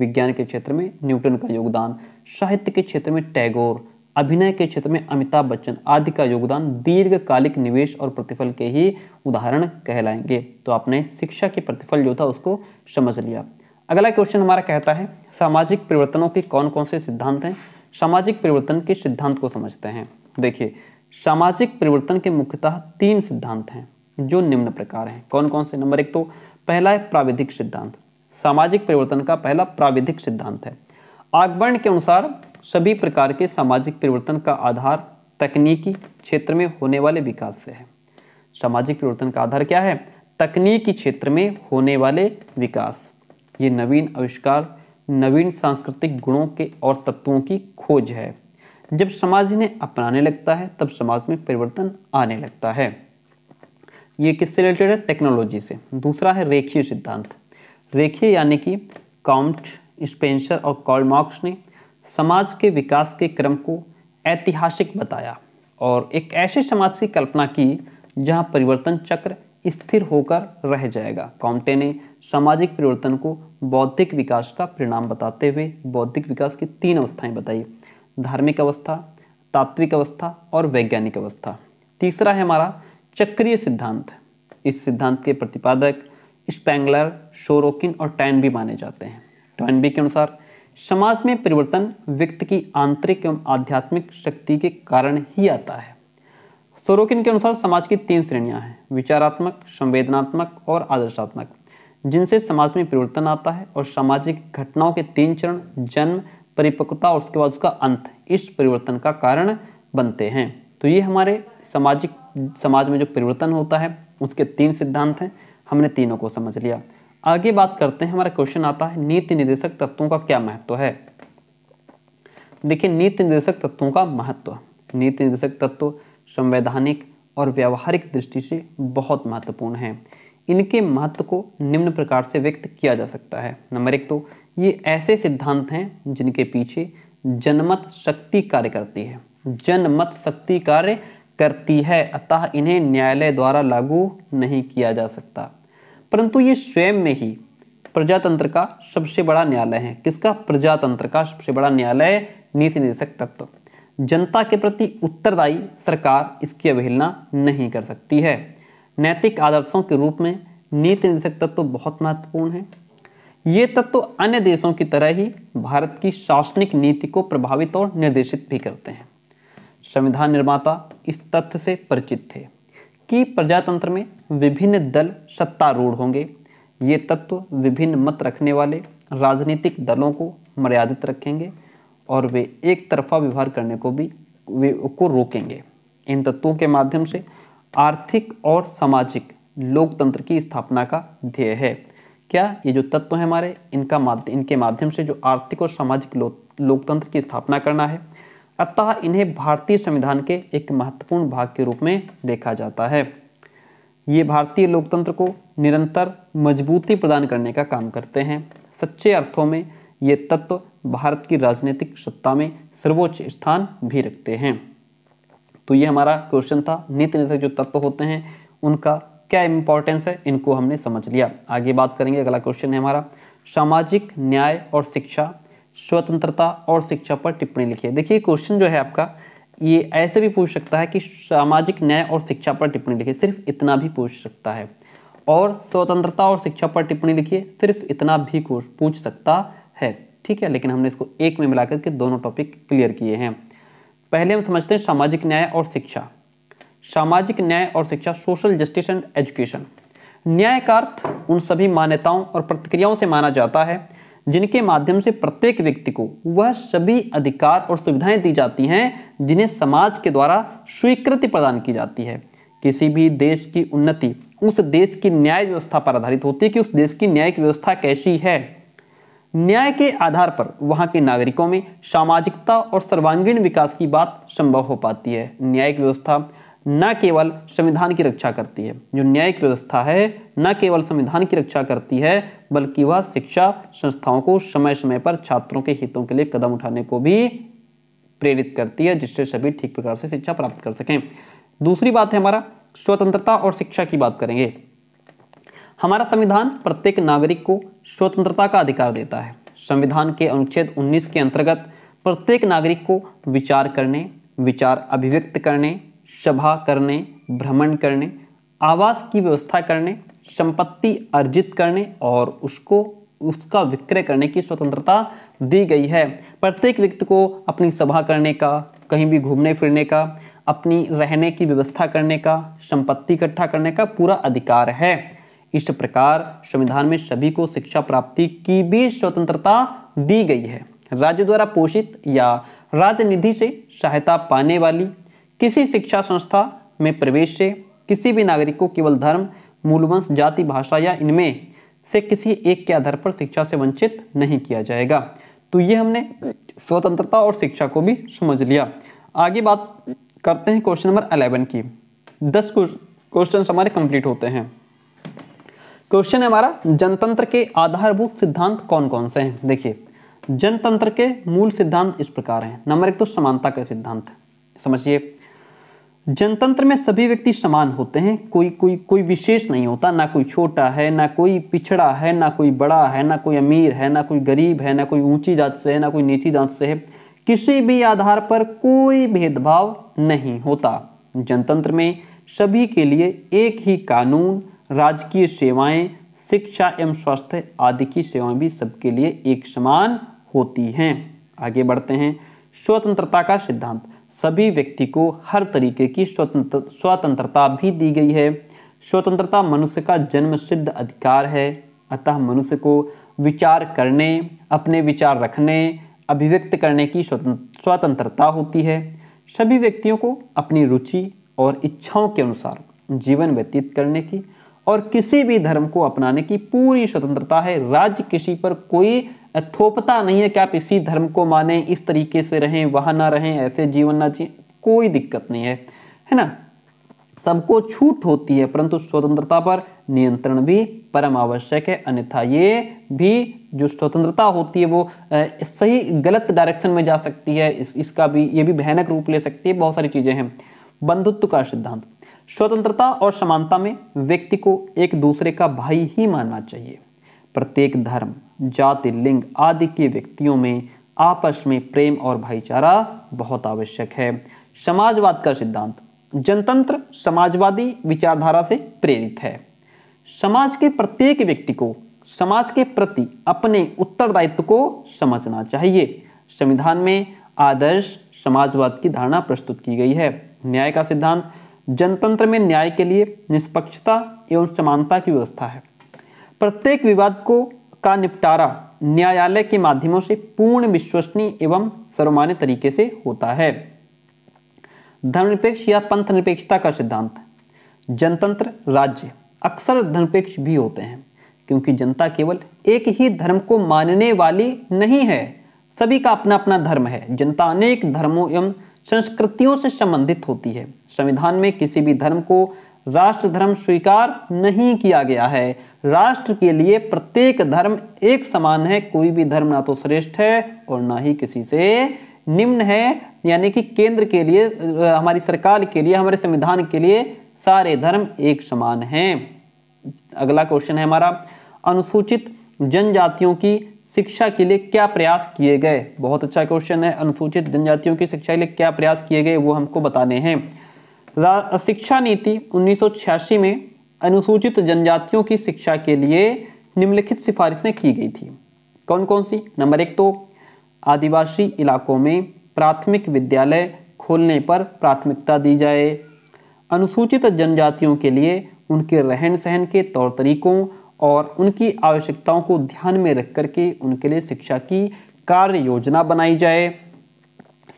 विज्ञान के क्षेत्र में न्यूटन का योगदान साहित्य के क्षेत्र में टैगोर अभिनय के क्षेत्र में अमिताभ बच्चन आदि का योगदान दीर्घकालिक निवेश और प्रतिफल के ही उदाहरण कहलाएंगे तो आपने शिक्षा के प्रतिफल जो था उसको समझ लिया अगला क्वेश्चन हमारा कहता है सामाजिक परिवर्तनों के कौन कौन से सिद्धांत हैं सामाजिक परिवर्तन के सिद्धांत को समझते हैं देखिए सामाजिक परिवर्तन के मुख्यतः तीन सिद्धांत हैं जो निम्न प्रकार हैं कौन कौन से नंबर एक तो पहला है प्राविधिक सिद्धांत सामाजिक परिवर्तन का पहला प्राविधिक सिद्धांत है आगबर्ण के अनुसार सभी प्रकार के सामाजिक परिवर्तन का आधार तकनीकी क्षेत्र में होने वाले विकास से है सामाजिक परिवर्तन का आधार क्या है तकनीकी क्षेत्र में होने वाले विकास ये नवीन आविष्कार नवीन सांस्कृतिक गुणों के और तत्वों की खोज है जब समाज इन्हें अपनाने लगता है तब समाज में परिवर्तन आने लगता है ये किससे रिलेटेड है टेक्नोलॉजी से दूसरा है रेखीय सिद्धांत रेखीय यानी कि काउंट स्पेंसर और कॉलमार्क्स ने समाज के विकास के क्रम को ऐतिहासिक बताया और एक ऐसे समाज की कल्पना की जहां परिवर्तन चक्र स्थिर होकर रह जाएगा कॉम्टे ने सामाजिक परिवर्तन को बौद्धिक विकास का परिणाम बताते हुए बौद्धिक विकास की तीन अवस्थाएं बताई धार्मिक अवस्था तात्विक अवस्था और वैज्ञानिक अवस्था तीसरा है हमारा चक्रीय सिद्धांत इस सिद्धांत के प्रतिपादक स्पेंगलर शोरोकिन और टैनबी माने जाते हैं टैनबी के अनुसार समाज में परिवर्तन व्यक्ति की आंतरिक एवं आध्यात्मिक शक्ति के कारण ही आता है सोरोकिन के अनुसार समाज की तीन श्रेणियां हैं विचारात्मक संवेदनात्मक और आदर्शात्मक जिनसे समाज में परिवर्तन आता है और सामाजिक घटनाओं के तीन चरण जन्म परिपक्वता और उसके बाद उसका अंत इस परिवर्तन का कारण बनते हैं तो ये हमारे सामाजिक समाज में जो परिवर्तन होता है उसके तीन सिद्धांत हैं हमने तीनों को समझ लिया आगे बात करते हैं हमारा क्वेश्चन आता है नीति निर्देशक तत्वों का क्या महत्व है देखिए नीति निर्देशक तत्वों का महत्व नीति निर्देशक तत्व संवैधानिक और व्यावहारिक दृष्टि से बहुत महत्वपूर्ण है इनके महत्व को निम्न प्रकार से व्यक्त किया जा सकता है नंबर एक तो ये ऐसे सिद्धांत हैं जिनके पीछे जनमत शक्ति कार्य करती है जनमत शक्ति कार्य करती है अतः इन्हें न्यायालय द्वारा लागू नहीं किया जा सकता परंतु ये स्वयं में ही प्रजातंत्र का सबसे बड़ा न्यायालय है किसका प्रजातंत्र का सबसे बड़ा न्यायालय है नीति निर्देशक तत्व जनता के प्रति उत्तरदायी सरकार इसकी अवहेलना नहीं कर सकती है नैतिक आदर्शों के रूप में नीति निर्देशक तत्व तो बहुत महत्वपूर्ण है ये तत्व तो अन्य देशों की तरह ही भारत की शासनिक नीति को प्रभावित और निर्देशित भी करते हैं संविधान निर्माता इस तथ्य से परिचित थे कि प्रजातंत्र में विभिन्न दल सत्तारूढ़ होंगे ये तत्व विभिन्न मत रखने वाले राजनीतिक दलों को मर्यादित रखेंगे और वे एक तरफा व्यवहार करने को भी वे को रोकेंगे इन तत्वों के माध्यम से आर्थिक और सामाजिक लोकतंत्र की स्थापना का ध्येय है क्या ये जो तत्व हैं हमारे इनका माध्य इनके माध्यम से जो आर्थिक और सामाजिक लो, लोकतंत्र की स्थापना करना है अतः इन्हें भारतीय संविधान के एक महत्वपूर्ण भाग के रूप में देखा जाता है ये भारतीय लोकतंत्र को निरंतर मजबूती प्रदान करने का काम करते हैं सच्चे अर्थों में ये तत्व भारत की राजनीतिक सत्ता में सर्वोच्च स्थान भी रखते हैं तो ये हमारा क्वेश्चन था नीति निर्देशक जो तत्व होते हैं उनका क्या इंपॉर्टेंस है इनको हमने समझ लिया आगे बात करेंगे अगला क्वेश्चन है हमारा सामाजिक न्याय और शिक्षा स्वतंत्रता और शिक्षा पर टिप्पणी लिखिए देखिए क्वेश्चन जो है आपका ये ऐसे भी पूछ सकता है कि सामाजिक न्याय और शिक्षा पर टिप्पणी लिखिए सिर्फ इतना भी पूछ सकता है और स्वतंत्रता और शिक्षा पर टिप्पणी लिखिए सिर्फ इतना भी पूछ सकता है ठीक है लेकिन हमने इसको एक में मिला करके दोनों टॉपिक क्लियर किए हैं पहले हम समझते हैं सामाजिक न्याय और शिक्षा सामाजिक न्याय और शिक्षा सोशल जस्टिस एंड एजुकेशन न्याय का अर्थ उन सभी मान्यताओं और प्रतिक्रियाओं से माना जाता है जिनके माध्यम से प्रत्येक व्यक्ति को वह सभी अधिकार और सुविधाएं दी जाती हैं जिन्हें समाज के द्वारा स्वीकृति प्रदान की जाती है किसी भी देश की उन्नति उस देश की न्याय व्यवस्था पर आधारित होती है कि उस देश की न्यायिक व्यवस्था कैसी है न्याय के आधार पर वहाँ के नागरिकों में सामाजिकता और सर्वांगीण विकास की बात संभव हो पाती है न्यायिक व्यवस्था न केवल संविधान की रक्षा करती है जो न्यायिक व्यवस्था है न केवल संविधान की रक्षा करती है बल्कि वह शिक्षा संस्थाओं को समय समय पर छात्रों के हितों के लिए कदम उठाने को भी प्रेरित करती है जिससे सभी ठीक प्रकार से शिक्षा प्राप्त कर सकें दूसरी बात है हमारा स्वतंत्रता और शिक्षा की बात करेंगे हमारा संविधान प्रत्येक नागरिक को स्वतंत्रता का अधिकार देता है संविधान के अनुच्छेद 19 के अंतर्गत प्रत्येक नागरिक को विचार करने विचार अभिव्यक्त करने सभा करने भ्रमण करने आवास की व्यवस्था करने संपत्ति अर्जित करने और उसको उसका विक्रय करने की स्वतंत्रता दी गई है प्रत्येक व्यक्ति को अपनी सभा करने का कहीं भी घूमने फिरने का अपनी रहने की व्यवस्था करने का संपत्ति इकट्ठा करने का पूरा अधिकार है इस प्रकार संविधान में सभी को शिक्षा प्राप्ति की भी स्वतंत्रता दी गई है राज्य द्वारा पोषित या राज्य निधि से सहायता पाने वाली किसी शिक्षा संस्था में प्रवेश से किसी भी नागरिक को केवल धर्म मूलवंश जाति भाषा या इनमें से किसी एक के आधार पर शिक्षा से वंचित नहीं किया जाएगा तो ये हमने स्वतंत्रता और शिक्षा को भी समझ लिया आगे बात करते हैं क्वेश्चन नंबर अलेवन की दस क्वेश्चन हमारे कंप्लीट होते हैं क्वेश्चन है हमारा जनतंत्र के आधारभूत सिद्धांत कौन कौन से हैं देखिए जनतंत्र के मूल सिद्धांत इस प्रकार हैं नंबर एक तो समानता का सिद्धांत समझिए जनतंत्र में सभी व्यक्ति समान होते हैं कोई कोई कोई विशेष नहीं होता ना कोई छोटा है ना कोई पिछड़ा है ना कोई बड़ा है ना कोई अमीर है ना कोई गरीब है ना कोई ऊंची जात से है ना कोई नीची जात से है किसी भी आधार पर कोई भेदभाव नहीं होता जनतंत्र में सभी के लिए एक ही कानून राजकीय सेवाएं शिक्षा एवं स्वास्थ्य आदि की सेवाएं भी सबके लिए एक समान होती हैं आगे बढ़ते हैं स्वतंत्रता का सिद्धांत सभी व्यक्ति को हर तरीके की स्वतंत्र स्वतंत्रता भी दी गई है स्वतंत्रता मनुष्य का जन्म सिद्ध अधिकार है अतः मनुष्य को विचार करने अपने विचार रखने अभिव्यक्त करने की स्वतंत्रता होती है सभी व्यक्तियों को अपनी रुचि और इच्छाओं के अनुसार जीवन व्यतीत करने की और किसी भी धर्म को अपनाने की पूरी स्वतंत्रता है राज्य किसी पर कोई थोपता नहीं है कि आप इसी धर्म को माने इस तरीके से रहें वहां ना रहें ऐसे जीवन ना जी कोई दिक्कत नहीं है है ना सबको छूट होती है परंतु स्वतंत्रता पर नियंत्रण भी परम आवश्यक है अन्यथा ये भी जो स्वतंत्रता होती है वो सही गलत डायरेक्शन में जा सकती है इस, इसका भी ये भी भयानक रूप ले सकती है बहुत सारी चीज़ें हैं बंधुत्व का सिद्धांत स्वतंत्रता और समानता में व्यक्ति को एक दूसरे का भाई ही मानना चाहिए प्रत्येक धर्म जाति लिंग आदि के व्यक्तियों में आपस में प्रेम और भाईचारा बहुत आवश्यक है समाजवाद का सिद्धांत जनतंत्र समाजवादी विचारधारा से प्रेरित है समाज के प्रत्येक व्यक्ति को समाज के प्रति अपने उत्तरदायित्व को समझना चाहिए संविधान में आदर्श समाजवाद की धारणा प्रस्तुत की गई है न्याय का सिद्धांत जनतंत्र में न्याय के लिए निष्पक्षता एवं समानता की व्यवस्था है प्रत्येक विवाद को का निपटारा न्यायालय के माध्यमों से पूर्ण विश्वसनीय एवं सर्वमान्य तरीके से होता है धर्मनिरपेक्ष या पंथ निरपेक्षता का सिद्धांत जनतंत्र राज्य अक्सर धर्मपेक्ष भी होते हैं क्योंकि जनता केवल एक ही धर्म को मानने वाली नहीं है सभी का अपना अपना धर्म है जनता अनेक धर्मों एवं संस्कृतियों से संबंधित होती है संविधान में किसी भी धर्म को राष्ट्र धर्म स्वीकार नहीं किया गया है राष्ट्र के लिए प्रत्येक धर्म एक समान है कोई भी धर्म ना तो श्रेष्ठ है और ना ही किसी से निम्न है यानी कि केंद्र के लिए हमारी सरकार के लिए हमारे संविधान के लिए सारे धर्म एक समान हैं अगला क्वेश्चन है हमारा अनुसूचित जनजातियों की शिक्षा के लिए क्या प्रयास किए गए बहुत अच्छा क्वेश्चन है अनुसूचित जनजातियों की शिक्षा के लिए क्या प्रयास किए गए वो हमको बताने हैं शिक्षा नीति 1986 में अनुसूचित जनजातियों की शिक्षा के लिए निम्नलिखित सिफारिशें की गई थी कौन कौन सी नंबर एक तो आदिवासी इलाकों में प्राथमिक विद्यालय खोलने पर प्राथमिकता दी जाए अनुसूचित जनजातियों के लिए उनके रहन सहन के तौर तरीकों और उनकी आवश्यकताओं को ध्यान में रख करके उनके लिए शिक्षा की कार्य योजना बनाई जाए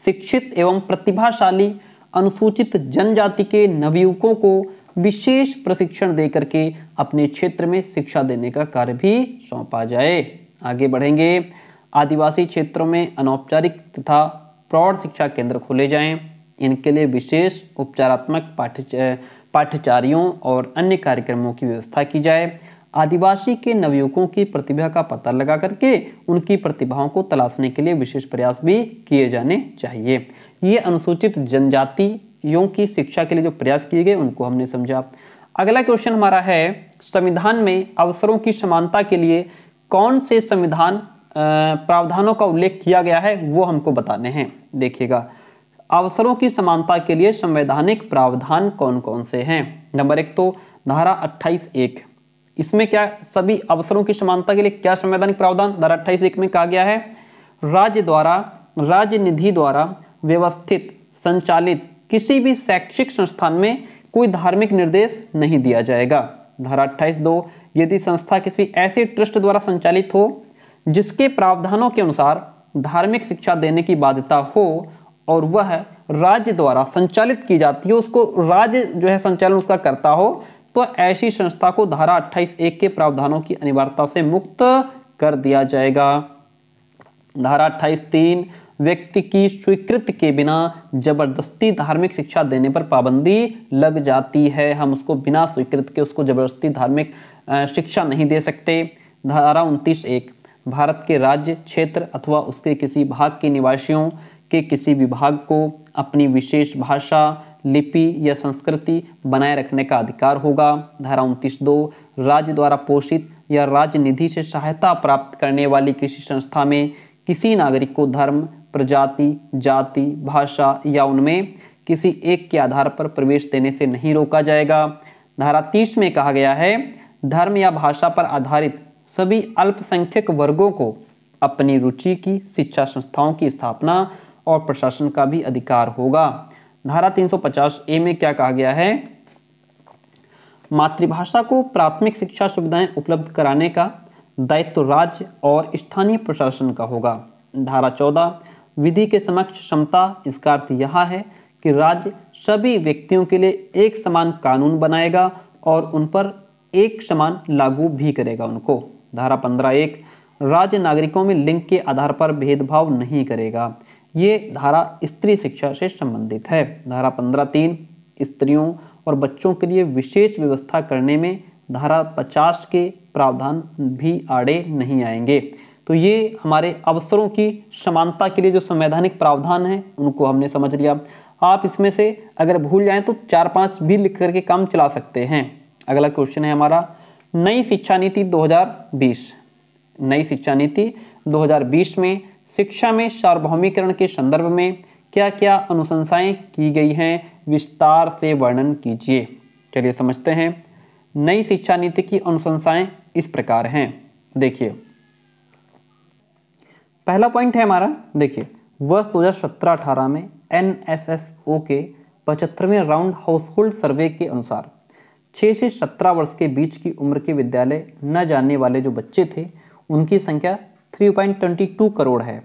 शिक्षित एवं प्रतिभाशाली अनुसूचित जनजाति के नवयुवकों को विशेष प्रशिक्षण देकर के अपने क्षेत्र में शिक्षा देने का कार्य भी सौंपा जाए आगे बढ़ेंगे आदिवासी क्षेत्रों में अनौपचारिक तथा प्रौढ़ शिक्षा केंद्र खोले जाएं इनके लिए विशेष उपचारात्मक पाठ्य पाठ्यचार्यों और अन्य कार्यक्रमों की व्यवस्था की जाए आदिवासी के नवयुवकों की प्रतिभा का पता लगा करके उनकी प्रतिभाओं को तलाशने के लिए विशेष प्रयास भी किए जाने चाहिए ये अनुसूचित जनजातियों की शिक्षा के लिए जो प्रयास किए गए उनको हमने समझा अगला क्वेश्चन हमारा है संविधान में अवसरों की समानता के लिए कौन से संविधान प्रावधानों का उल्लेख किया गया है वो हमको बताने हैं देखिएगा अवसरों की समानता के लिए संवैधानिक प्रावधान कौन कौन से हैं नंबर एक तो धारा अट्ठाईस एक इसमें क्या सभी अवसरों की समानता के लिए क्या संवैधानिक प्रावधान धारा अट्ठाईस एक में कहा गया है राज्य द्वारा राज्य निधि द्वारा व्यवस्थित संचालित किसी भी शैक्षिक संस्थान में कोई धार्मिक निर्देश नहीं दिया जाएगा धारा अट्ठाईस दो यदि संस्था किसी ऐसे ट्रस्ट द्वारा संचालित हो जिसके प्रावधानों के अनुसार धार्मिक शिक्षा देने की बाध्यता हो और वह राज्य द्वारा संचालित की जाती हो उसको राज्य जो है संचालन उसका करता हो तो ऐसी संस्था को धारा अट्ठाईस एक के प्रावधानों की अनिवार्यता से मुक्त कर दिया जाएगा धारा अट्ठाईस तीन व्यक्ति की स्वीकृति के बिना जबरदस्ती धार्मिक शिक्षा देने पर पाबंदी लग जाती है हम उसको बिना स्वीकृत के उसको जबरदस्ती धार्मिक शिक्षा नहीं दे सकते धारा उनतीस एक भारत के राज्य क्षेत्र अथवा उसके किसी भाग के निवासियों के किसी विभाग को अपनी विशेष भाषा लिपि या संस्कृति बनाए रखने का अधिकार होगा धारा उनतीस दो राज्य द्वारा पोषित या राज्य निधि से सहायता प्राप्त करने वाली किसी संस्था में किसी नागरिक को धर्म प्रजाति जाति भाषा या उनमें किसी एक के आधार पर प्रवेश देने से नहीं रोका जाएगा धारा तीस में कहा गया है धर्म या भाषा पर आधारित सभी अल्पसंख्यक वर्गों को अपनी रुचि की शिक्षा संस्थाओं की स्थापना और प्रशासन का भी अधिकार होगा धारा 350 ए में क्या कहा गया है मातृभाषा को प्राथमिक शिक्षा सुविधाएं उपलब्ध कराने का दायित्व राज्य और स्थानीय प्रशासन का होगा धारा चौदह विधि के समक्ष क्षमता इसका अर्थ यह है कि राज्य सभी व्यक्तियों के लिए एक समान कानून बनाएगा और उन पर एक समान लागू भी करेगा उनको धारा पंद्रह एक राज्य नागरिकों में लिंग के आधार पर भेदभाव नहीं करेगा ये धारा स्त्री शिक्षा से संबंधित है धारा पंद्रह तीन स्त्रियों और बच्चों के लिए विशेष व्यवस्था करने में धारा पचास के प्रावधान भी आड़े नहीं आएंगे तो ये हमारे अवसरों की समानता के लिए जो संवैधानिक प्रावधान हैं उनको हमने समझ लिया आप इसमें से अगर भूल जाएं तो चार पाँच भी लिख करके काम चला सकते हैं अगला क्वेश्चन है हमारा नई शिक्षा नीति 2020 नई शिक्षा नीति 2020 में शिक्षा में सार्वभौमिकरण के संदर्भ में क्या क्या अनुशंसाएं की गई हैं विस्तार से वर्णन कीजिए चलिए समझते हैं नई शिक्षा नीति की अनुशंसाएं इस प्रकार हैं देखिए पहला पॉइंट है हमारा देखिए वर्ष 2017-18 में एन के पचहत्तरवें राउंड हाउस होल्ड सर्वे के अनुसार छः से सत्रह वर्ष के बीच की उम्र के विद्यालय न जाने वाले जो बच्चे थे उनकी संख्या 3.22 करोड़ है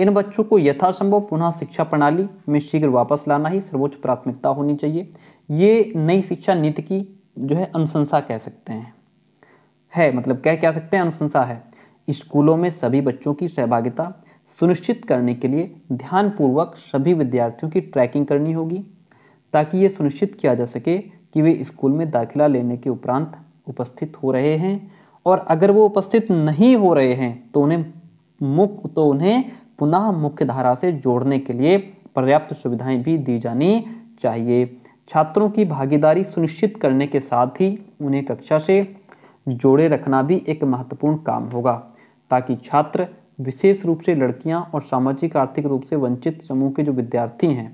इन बच्चों को यथासंभव पुनः शिक्षा प्रणाली में शीघ्र वापस लाना ही सर्वोच्च प्राथमिकता होनी चाहिए ये नई शिक्षा नीति की जो है अनुशंसा कह सकते हैं है मतलब कह क्या सकते हैं अनुशंसा है स्कूलों में सभी बच्चों की सहभागिता सुनिश्चित करने के लिए ध्यानपूर्वक सभी विद्यार्थियों की ट्रैकिंग करनी होगी ताकि ये सुनिश्चित किया जा सके कि वे स्कूल में दाखिला लेने के उपरांत उपस्थित हो रहे हैं और अगर वो उपस्थित नहीं हो रहे हैं तो उन्हें मुख्य तो उन्हें पुनः मुख्य धारा से जोड़ने के लिए पर्याप्त सुविधाएं भी दी जानी चाहिए छात्रों की भागीदारी सुनिश्चित करने के साथ ही उन्हें कक्षा से जोड़े रखना भी एक महत्वपूर्ण काम होगा ताकि छात्र विशेष रूप से लड़कियां और सामाजिक आर्थिक रूप से वंचित समूह के जो विद्यार्थी हैं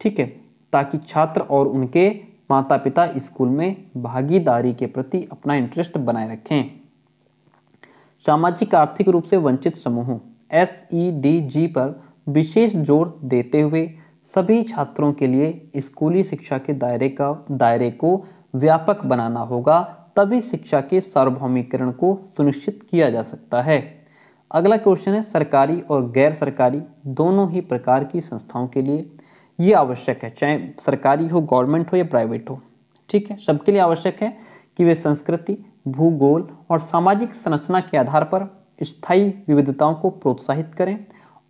ठीक है ताकि छात्र और उनके माता पिता स्कूल में भागीदारी के प्रति अपना इंटरेस्ट बनाए रखें सामाजिक आर्थिक रूप से वंचित समूह एस ई डी जी पर विशेष जोर देते हुए सभी छात्रों के लिए स्कूली शिक्षा के दायरे का दायरे को व्यापक बनाना होगा तभी शिक्षा के सार्वभौमिकरण को सुनिश्चित किया जा सकता है अगला क्वेश्चन है सरकारी और गैर सरकारी दोनों ही प्रकार की संस्थाओं के लिए ये आवश्यक है चाहे सरकारी हो गवर्नमेंट हो या प्राइवेट हो ठीक है सबके लिए आवश्यक है कि वे संस्कृति भूगोल और सामाजिक संरचना के आधार पर स्थायी विविधताओं को प्रोत्साहित करें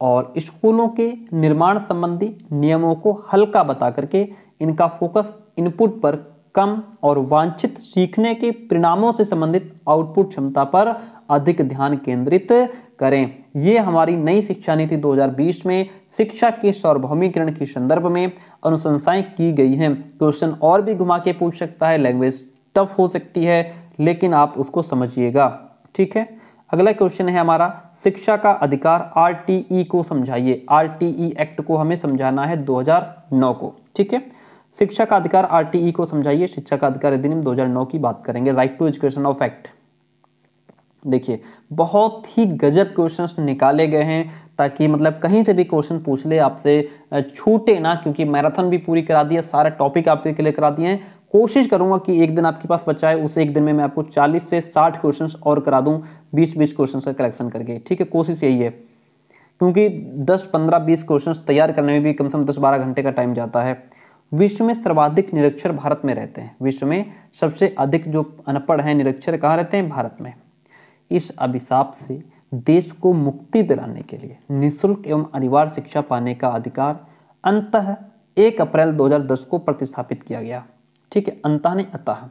और स्कूलों के निर्माण संबंधी नियमों को हल्का बता करके इनका फोकस इनपुट पर कम और वांछित सीखने के परिणामों से संबंधित आउटपुट क्षमता पर अधिक ध्यान केंद्रित करें ये हमारी नई शिक्षा नीति 2020 में शिक्षा के सार्वभौमिकरण के संदर्भ में अनुशंसाएं की गई हैं क्वेश्चन और भी घुमा के पूछ सकता है लैंग्वेज टफ हो सकती है लेकिन आप उसको समझिएगा ठीक है अगला क्वेश्चन है हमारा शिक्षा का अधिकार आरटीई e को समझाइए आरटीई एक्ट e को हमें समझाना है 2009 को ठीक है शिक्षा का अधिकार आरटीई e को समझाइए शिक्षा का अधिकार अधिनियम 2009 की बात करेंगे right to education of act देखिए बहुत ही गजब क्वेश्चंस निकाले गए हैं ताकि मतलब कहीं से भी क्वेश्चन पूछ ले आपसे छूटे ना क्योंकि मैराथन भी पूरी करा दी है सारा टॉपिक आपके लिए करा दिए हैं कोशिश करूंगा कि एक दिन आपके पास बचा है उस एक दिन में मैं आपको 40 से 60 क्वेश्चंस और करा दूं 20-20 क्वेश्चंस का कलेक्शन करके ठीक है कोशिश यही है क्योंकि 10 15 20 क्वेश्चंस तैयार करने में भी कम से कम 10 12 घंटे का टाइम जाता है विश्व में सर्वाधिक निरक्षर भारत में रहते हैं विश्व में सबसे अधिक जो अनपढ़ हैं निरक्षर कहाँ रहते हैं भारत में इस अभिशाप से देश को मुक्ति दिलाने के लिए निःशुल्क एवं अनिवार्य शिक्षा पाने का अधिकार अंतः एक अप्रैल 2010 को प्रतिस्थापित किया गया ठीक है अंतः ने अतः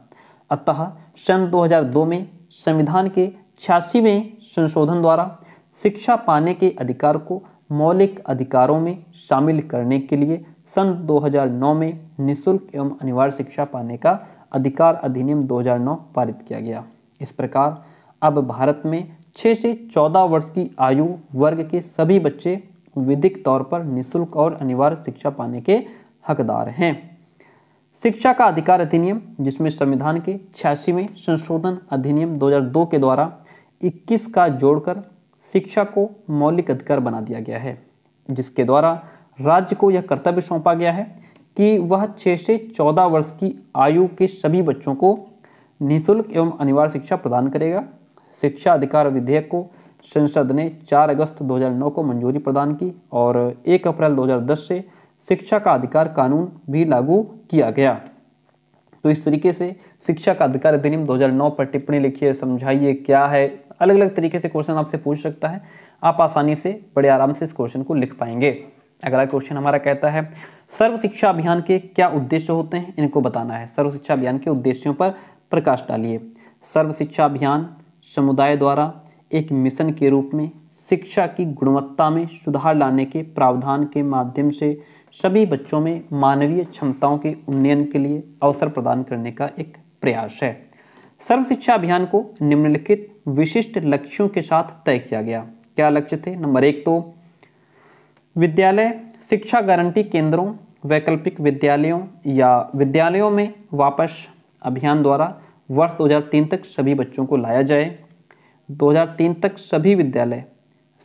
अतः सन 2002 में संविधान के छियासीवें संशोधन द्वारा शिक्षा पाने के अधिकार को मौलिक अधिकारों में शामिल करने के लिए सन 2009 में निशुल्क एवं अनिवार्य शिक्षा पाने का अधिकार अधिनियम 2009 पारित किया गया इस प्रकार अब भारत में 6 से 14 वर्ष की आयु वर्ग के सभी बच्चे विधिक तौर पर निशुल्क और अनिवार्य शिक्षा पाने के हकदार हैं शिक्षा का अधिकार अधिनियम जिसमें संविधान के छियासीवें संशोधन अधिनियम 2002 के द्वारा 21 का जोड़कर शिक्षा को मौलिक अधिकार बना दिया गया है जिसके द्वारा राज्य को यह कर्तव्य सौंपा गया है कि वह छः से चौदह वर्ष की आयु के सभी बच्चों को निःशुल्क एवं अनिवार्य शिक्षा प्रदान करेगा शिक्षा अधिकार विधेयक को संसद ने 4 अगस्त 2009 को मंजूरी प्रदान की और 1 अप्रैल 2010 से शिक्षा का अधिकार कानून भी लागू किया गया तो इस तरीके से शिक्षा का अधिकार अधिनियम 2009 पर टिप्पणी लिखिए समझाइए क्या है अलग अलग तरीके से क्वेश्चन आपसे पूछ सकता है आप आसानी से बड़े आराम से इस क्वेश्चन को लिख पाएंगे अगला क्वेश्चन हमारा कहता है सर्व शिक्षा अभियान के क्या उद्देश्य होते हैं इनको बताना है सर्व शिक्षा अभियान के उद्देश्यों पर प्रकाश डालिए सर्व शिक्षा अभियान समुदाय द्वारा एक मिशन के रूप में शिक्षा की गुणवत्ता में सुधार लाने के प्रावधान के माध्यम से सभी बच्चों में मानवीय क्षमताओं के उन्नयन के लिए अवसर प्रदान करने का एक प्रयास है सर्व शिक्षा अभियान को निम्नलिखित विशिष्ट लक्ष्यों के साथ तय किया गया क्या लक्ष्य थे नंबर एक तो विद्यालय शिक्षा गारंटी केंद्रों वैकल्पिक विद्यालयों या विद्यालयों में वापस अभियान द्वारा वर्ष 2003 तक सभी बच्चों को लाया जाए 2003 तक सभी विद्यालय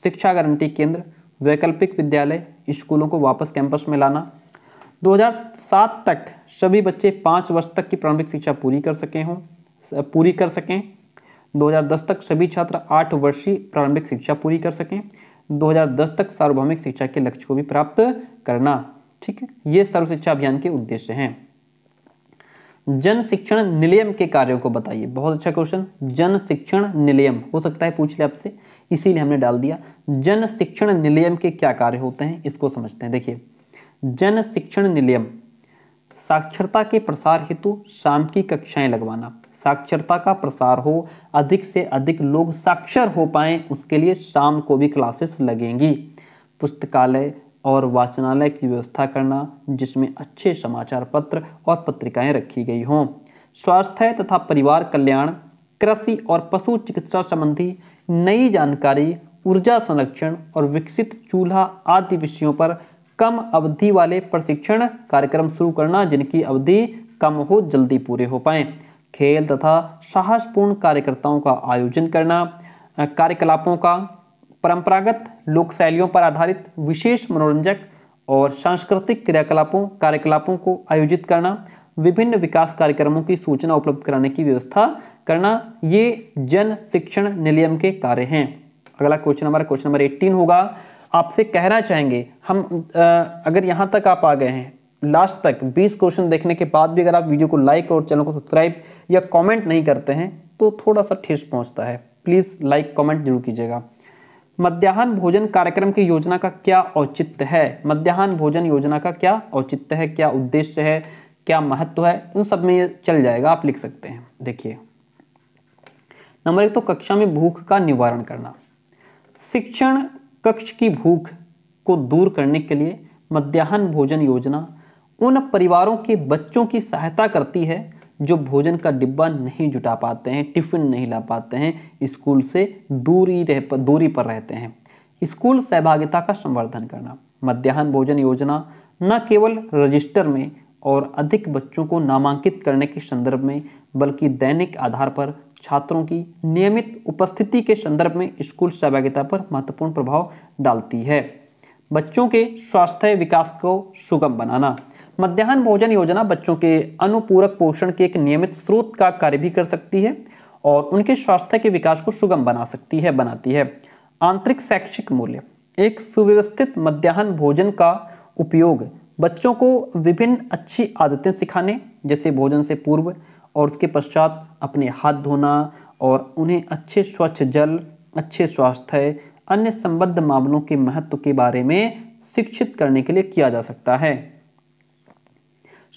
शिक्षा गारंटी केंद्र वैकल्पिक विद्यालय स्कूलों को वापस कैंपस में लाना 2007 तक सभी बच्चे पाँच वर्ष तक की प्रारंभिक शिक्षा पूरी कर सकें हों पूरी कर सकें 2010 तक सभी छात्र आठ वर्षीय प्रारंभिक शिक्षा पूरी कर सकें 2010 तक सार्वभौमिक शिक्षा के लक्ष्य को भी प्राप्त करना ठीक है ये सर्व शिक्षा अभियान के उद्देश्य हैं जन शिक्षण निलयम के कार्यों को बताइए बहुत अच्छा क्वेश्चन जन शिक्षण निलयम हो सकता है पूछ ले आपसे इसीलिए हमने डाल दिया जन शिक्षण निलयम के क्या कार्य होते हैं इसको समझते हैं देखिए जन शिक्षण निलयम साक्षरता के प्रसार हेतु शाम की कक्षाएं लगवाना साक्षरता का प्रसार हो अधिक से अधिक लोग साक्षर हो पाएँ उसके लिए शाम को भी क्लासेस लगेंगी पुस्तकालय और वाचनालय की व्यवस्था करना जिसमें अच्छे समाचार पत्र और पत्रिकाएं रखी गई हों स्वास्थ्य तथा परिवार कल्याण कृषि और पशु चिकित्सा संबंधी नई जानकारी ऊर्जा संरक्षण और विकसित चूल्हा आदि विषयों पर कम अवधि वाले प्रशिक्षण कार्यक्रम शुरू करना जिनकी अवधि कम हो जल्दी पूरे हो पाएँ खेल तथा साहसपूर्ण कार्यकर्ताओं का आयोजन करना कार्यकलापों का परंपरागत लोक शैलियों पर आधारित विशेष मनोरंजक और सांस्कृतिक क्रियाकलापों कार्यकलापों को आयोजित करना विभिन्न विकास कार्यक्रमों की सूचना उपलब्ध कराने की व्यवस्था करना ये जन शिक्षण निलियम के कार्य हैं अगला क्वेश्चन हमारा क्वेश्चन नंबर एट्टीन होगा आपसे कहना चाहेंगे हम अगर यहाँ तक आप आ गए हैं लास्ट तक 20 क्वेश्चन देखने के बाद भी अगर आप वीडियो को लाइक और चैनल को सब्सक्राइब या कमेंट नहीं करते हैं तो थोड़ा सा ठेस पहुंचता है प्लीज़ लाइक कमेंट जरूर कीजिएगा मध्याह्न भोजन कार्यक्रम की योजना का क्या औचित्य है मध्याह्न भोजन योजना का क्या औचित्य है क्या उद्देश्य है क्या महत्व है इन सब में ये चल जाएगा आप लिख सकते हैं देखिए नंबर एक तो कक्षा में भूख का निवारण करना शिक्षण कक्ष की भूख को दूर करने के लिए मध्याह्न भोजन योजना उन परिवारों के बच्चों की सहायता करती है जो भोजन का डिब्बा नहीं जुटा पाते हैं टिफ़िन नहीं ला पाते हैं स्कूल से दूरी रह पर दूरी पर रहते हैं स्कूल सहभागिता का संवर्धन करना मध्याह्न भोजन योजना न केवल रजिस्टर में और अधिक बच्चों को नामांकित करने के संदर्भ में बल्कि दैनिक आधार पर छात्रों की नियमित उपस्थिति के संदर्भ में स्कूल सहभागिता पर महत्वपूर्ण प्रभाव डालती है बच्चों के स्वास्थ्य विकास को सुगम बनाना मध्यान्ह भोजन योजना बच्चों के अनुपूरक पोषण के एक नियमित स्रोत का कार्य भी कर सकती है और उनके स्वास्थ्य के विकास को सुगम बना सकती है बनाती है आंतरिक शैक्षिक मूल्य एक सुव्यवस्थित मध्यान्ह भोजन का उपयोग बच्चों को विभिन्न अच्छी आदतें सिखाने जैसे भोजन से पूर्व और उसके पश्चात अपने हाथ धोना और उन्हें अच्छे स्वच्छ जल अच्छे स्वास्थ्य अन्य संबद्ध मामलों के महत्व के बारे में शिक्षित करने के लिए किया जा सकता है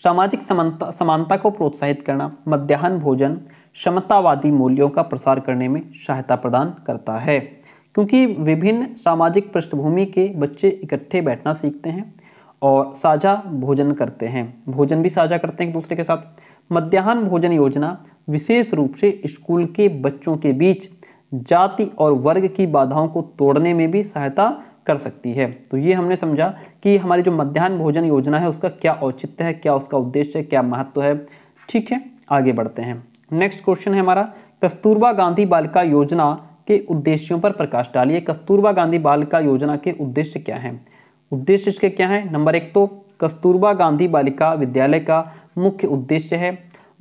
सामाजिक समानता समानता को प्रोत्साहित करना मध्याह्न भोजन क्षमतावादी मूल्यों का प्रसार करने में सहायता प्रदान करता है क्योंकि विभिन्न सामाजिक पृष्ठभूमि के बच्चे इकट्ठे बैठना सीखते हैं और साझा भोजन करते हैं भोजन भी साझा करते हैं एक दूसरे के साथ मध्याह्न भोजन योजना विशेष रूप से स्कूल के बच्चों के बीच जाति और वर्ग की बाधाओं को तोड़ने में भी सहायता कर सकती है तो ये हमने समझा कि हमारी जो मध्यान्ह भोजन योजना है उसका क्या औचित्य है क्या उसका उद्देश्य है क्या महत्व है ठीक है आगे बढ़ते हैं नेक्स्ट क्वेश्चन है हमारा कस्तूरबा गांधी बालिका योजना के उद्देश्यों पर प्रकाश डालिए कस्तूरबा गांधी बालिका योजना के उद्देश्य क्या है उद्देश्य इसके क्या है नंबर एक तो कस्तूरबा गांधी बालिका विद्यालय का मुख्य उद्देश्य है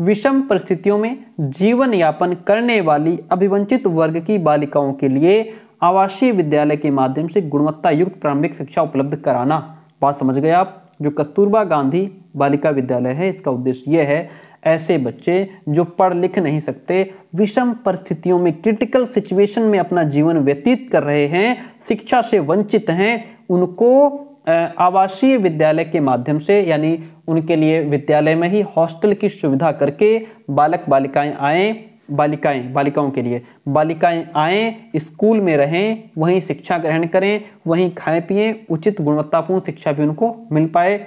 विषम परिस्थितियों में जीवन यापन करने वाली अभिवंचित वर्ग की बालिकाओं के लिए आवासीय विद्यालय के माध्यम से गुणवत्ता युक्त प्रारंभिक शिक्षा उपलब्ध कराना बात समझ गए आप जो कस्तूरबा गांधी बालिका विद्यालय है इसका उद्देश्य यह है ऐसे बच्चे जो पढ़ लिख नहीं सकते विषम परिस्थितियों में क्रिटिकल सिचुएशन में अपना जीवन व्यतीत कर रहे हैं शिक्षा से वंचित हैं उनको आवासीय विद्यालय के माध्यम से यानी उनके लिए विद्यालय में ही हॉस्टल की सुविधा करके बालक बालिकाएं आएँ बालिकाएं बालिकाओं के लिए बालिकाएं आए स्कूल में रहें वहीं शिक्षा ग्रहण करें वहीं खाएं पिए उचित गुणवत्तापूर्ण शिक्षा भी उनको मिल पाए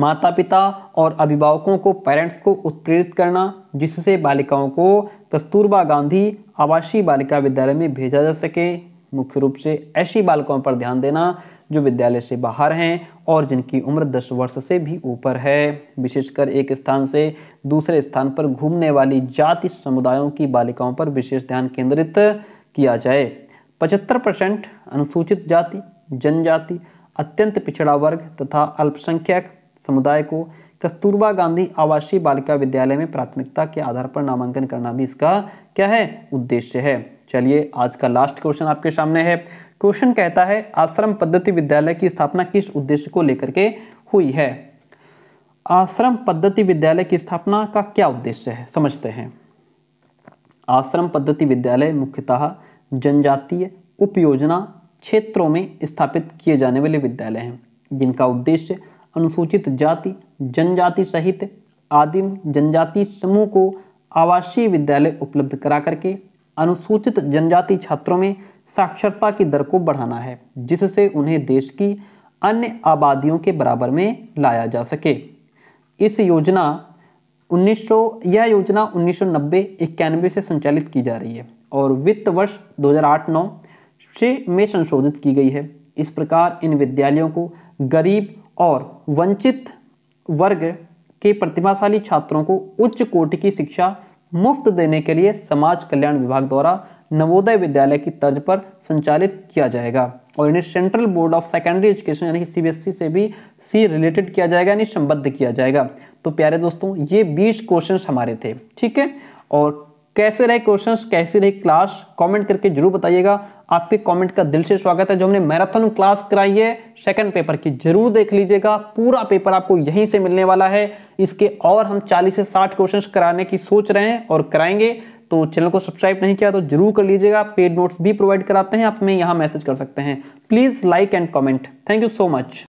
माता पिता और अभिभावकों को पेरेंट्स को उत्प्रेरित करना जिससे बालिकाओं को कस्तूरबा गांधी आवासीय बालिका विद्यालय में भेजा जा सके मुख्य रूप से ऐसी बालिकाओं पर ध्यान देना जो विद्यालय से बाहर हैं और जिनकी उम्र 10 वर्ष से भी ऊपर है विशेषकर एक स्थान से दूसरे स्थान पर घूमने वाली जाति समुदायों की बालिकाओं पर विशेष ध्यान केंद्रित किया जाए पचहत्तर परसेंट अनुसूचित जाति जनजाति अत्यंत पिछड़ा वर्ग तथा अल्पसंख्यक समुदाय को कस्तूरबा गांधी आवासीय बालिका विद्यालय में प्राथमिकता के आधार पर नामांकन करना भी इसका क्या है उद्देश्य है चलिए आज का लास्ट क्वेश्चन आपके सामने है क्वेश्चन कहता है आश्रम पद्धति विद्यालय की स्थापना किस उद्देश्य को लेकर के हुई है आश्रम पद्धति विद्यालय की स्थापना का क्या उद्देश्य है समझते हैं आश्रम पद्धति विद्यालय मुख्यतः जनजातीय उपयोजना क्षेत्रों में स्थापित किए जाने वाले विद्यालय हैं जिनका उद्देश्य अनुसूचित जाति जनजाति सहित आदिम जनजाति समूह को आवासीय विद्यालय उपलब्ध करा करके अनुसूचित जनजाति छात्रों में साक्षरता की दर को बढ़ाना है जिससे उन्हें देश की अन्य आबादियों के बराबर में लाया जा सके इस योजना 1900 यह योजना 1990 इक्यानवे से संचालित की जा रही है और वित्त वर्ष 2008-9 से में संशोधित की गई है इस प्रकार इन विद्यालयों को गरीब और वंचित वर्ग के प्रतिभाशाली छात्रों को उच्च कोटि की शिक्षा मुफ्त देने के लिए समाज कल्याण विभाग द्वारा नवोदय विद्यालय की तर्ज पर संचालित किया जाएगा और इन्हें central board of secondary education यानी कि सीबीएसई e से भी सी रिलेटेड किया जाएगा यानी संबद्ध किया जाएगा तो प्यारे दोस्तों ये बीस क्वेश्चन हमारे थे ठीक है और कैसे रहे क्वेश्चंस कैसे रहे क्लास कमेंट करके जरूर बताइएगा आपके कमेंट का दिल से स्वागत है जो हमने मैराथन क्लास कराई है सेकंड पेपर की जरूर देख लीजिएगा पूरा पेपर आपको यहीं से मिलने वाला है इसके और हम 40 से 60 क्वेश्चंस कराने की सोच रहे हैं और कराएंगे तो चैनल को सब्सक्राइब नहीं किया तो जरूर कर लीजिएगा पेड नोट्स भी प्रोवाइड कराते हैं आप हमें यहाँ मैसेज कर सकते हैं please like and comment thank you so much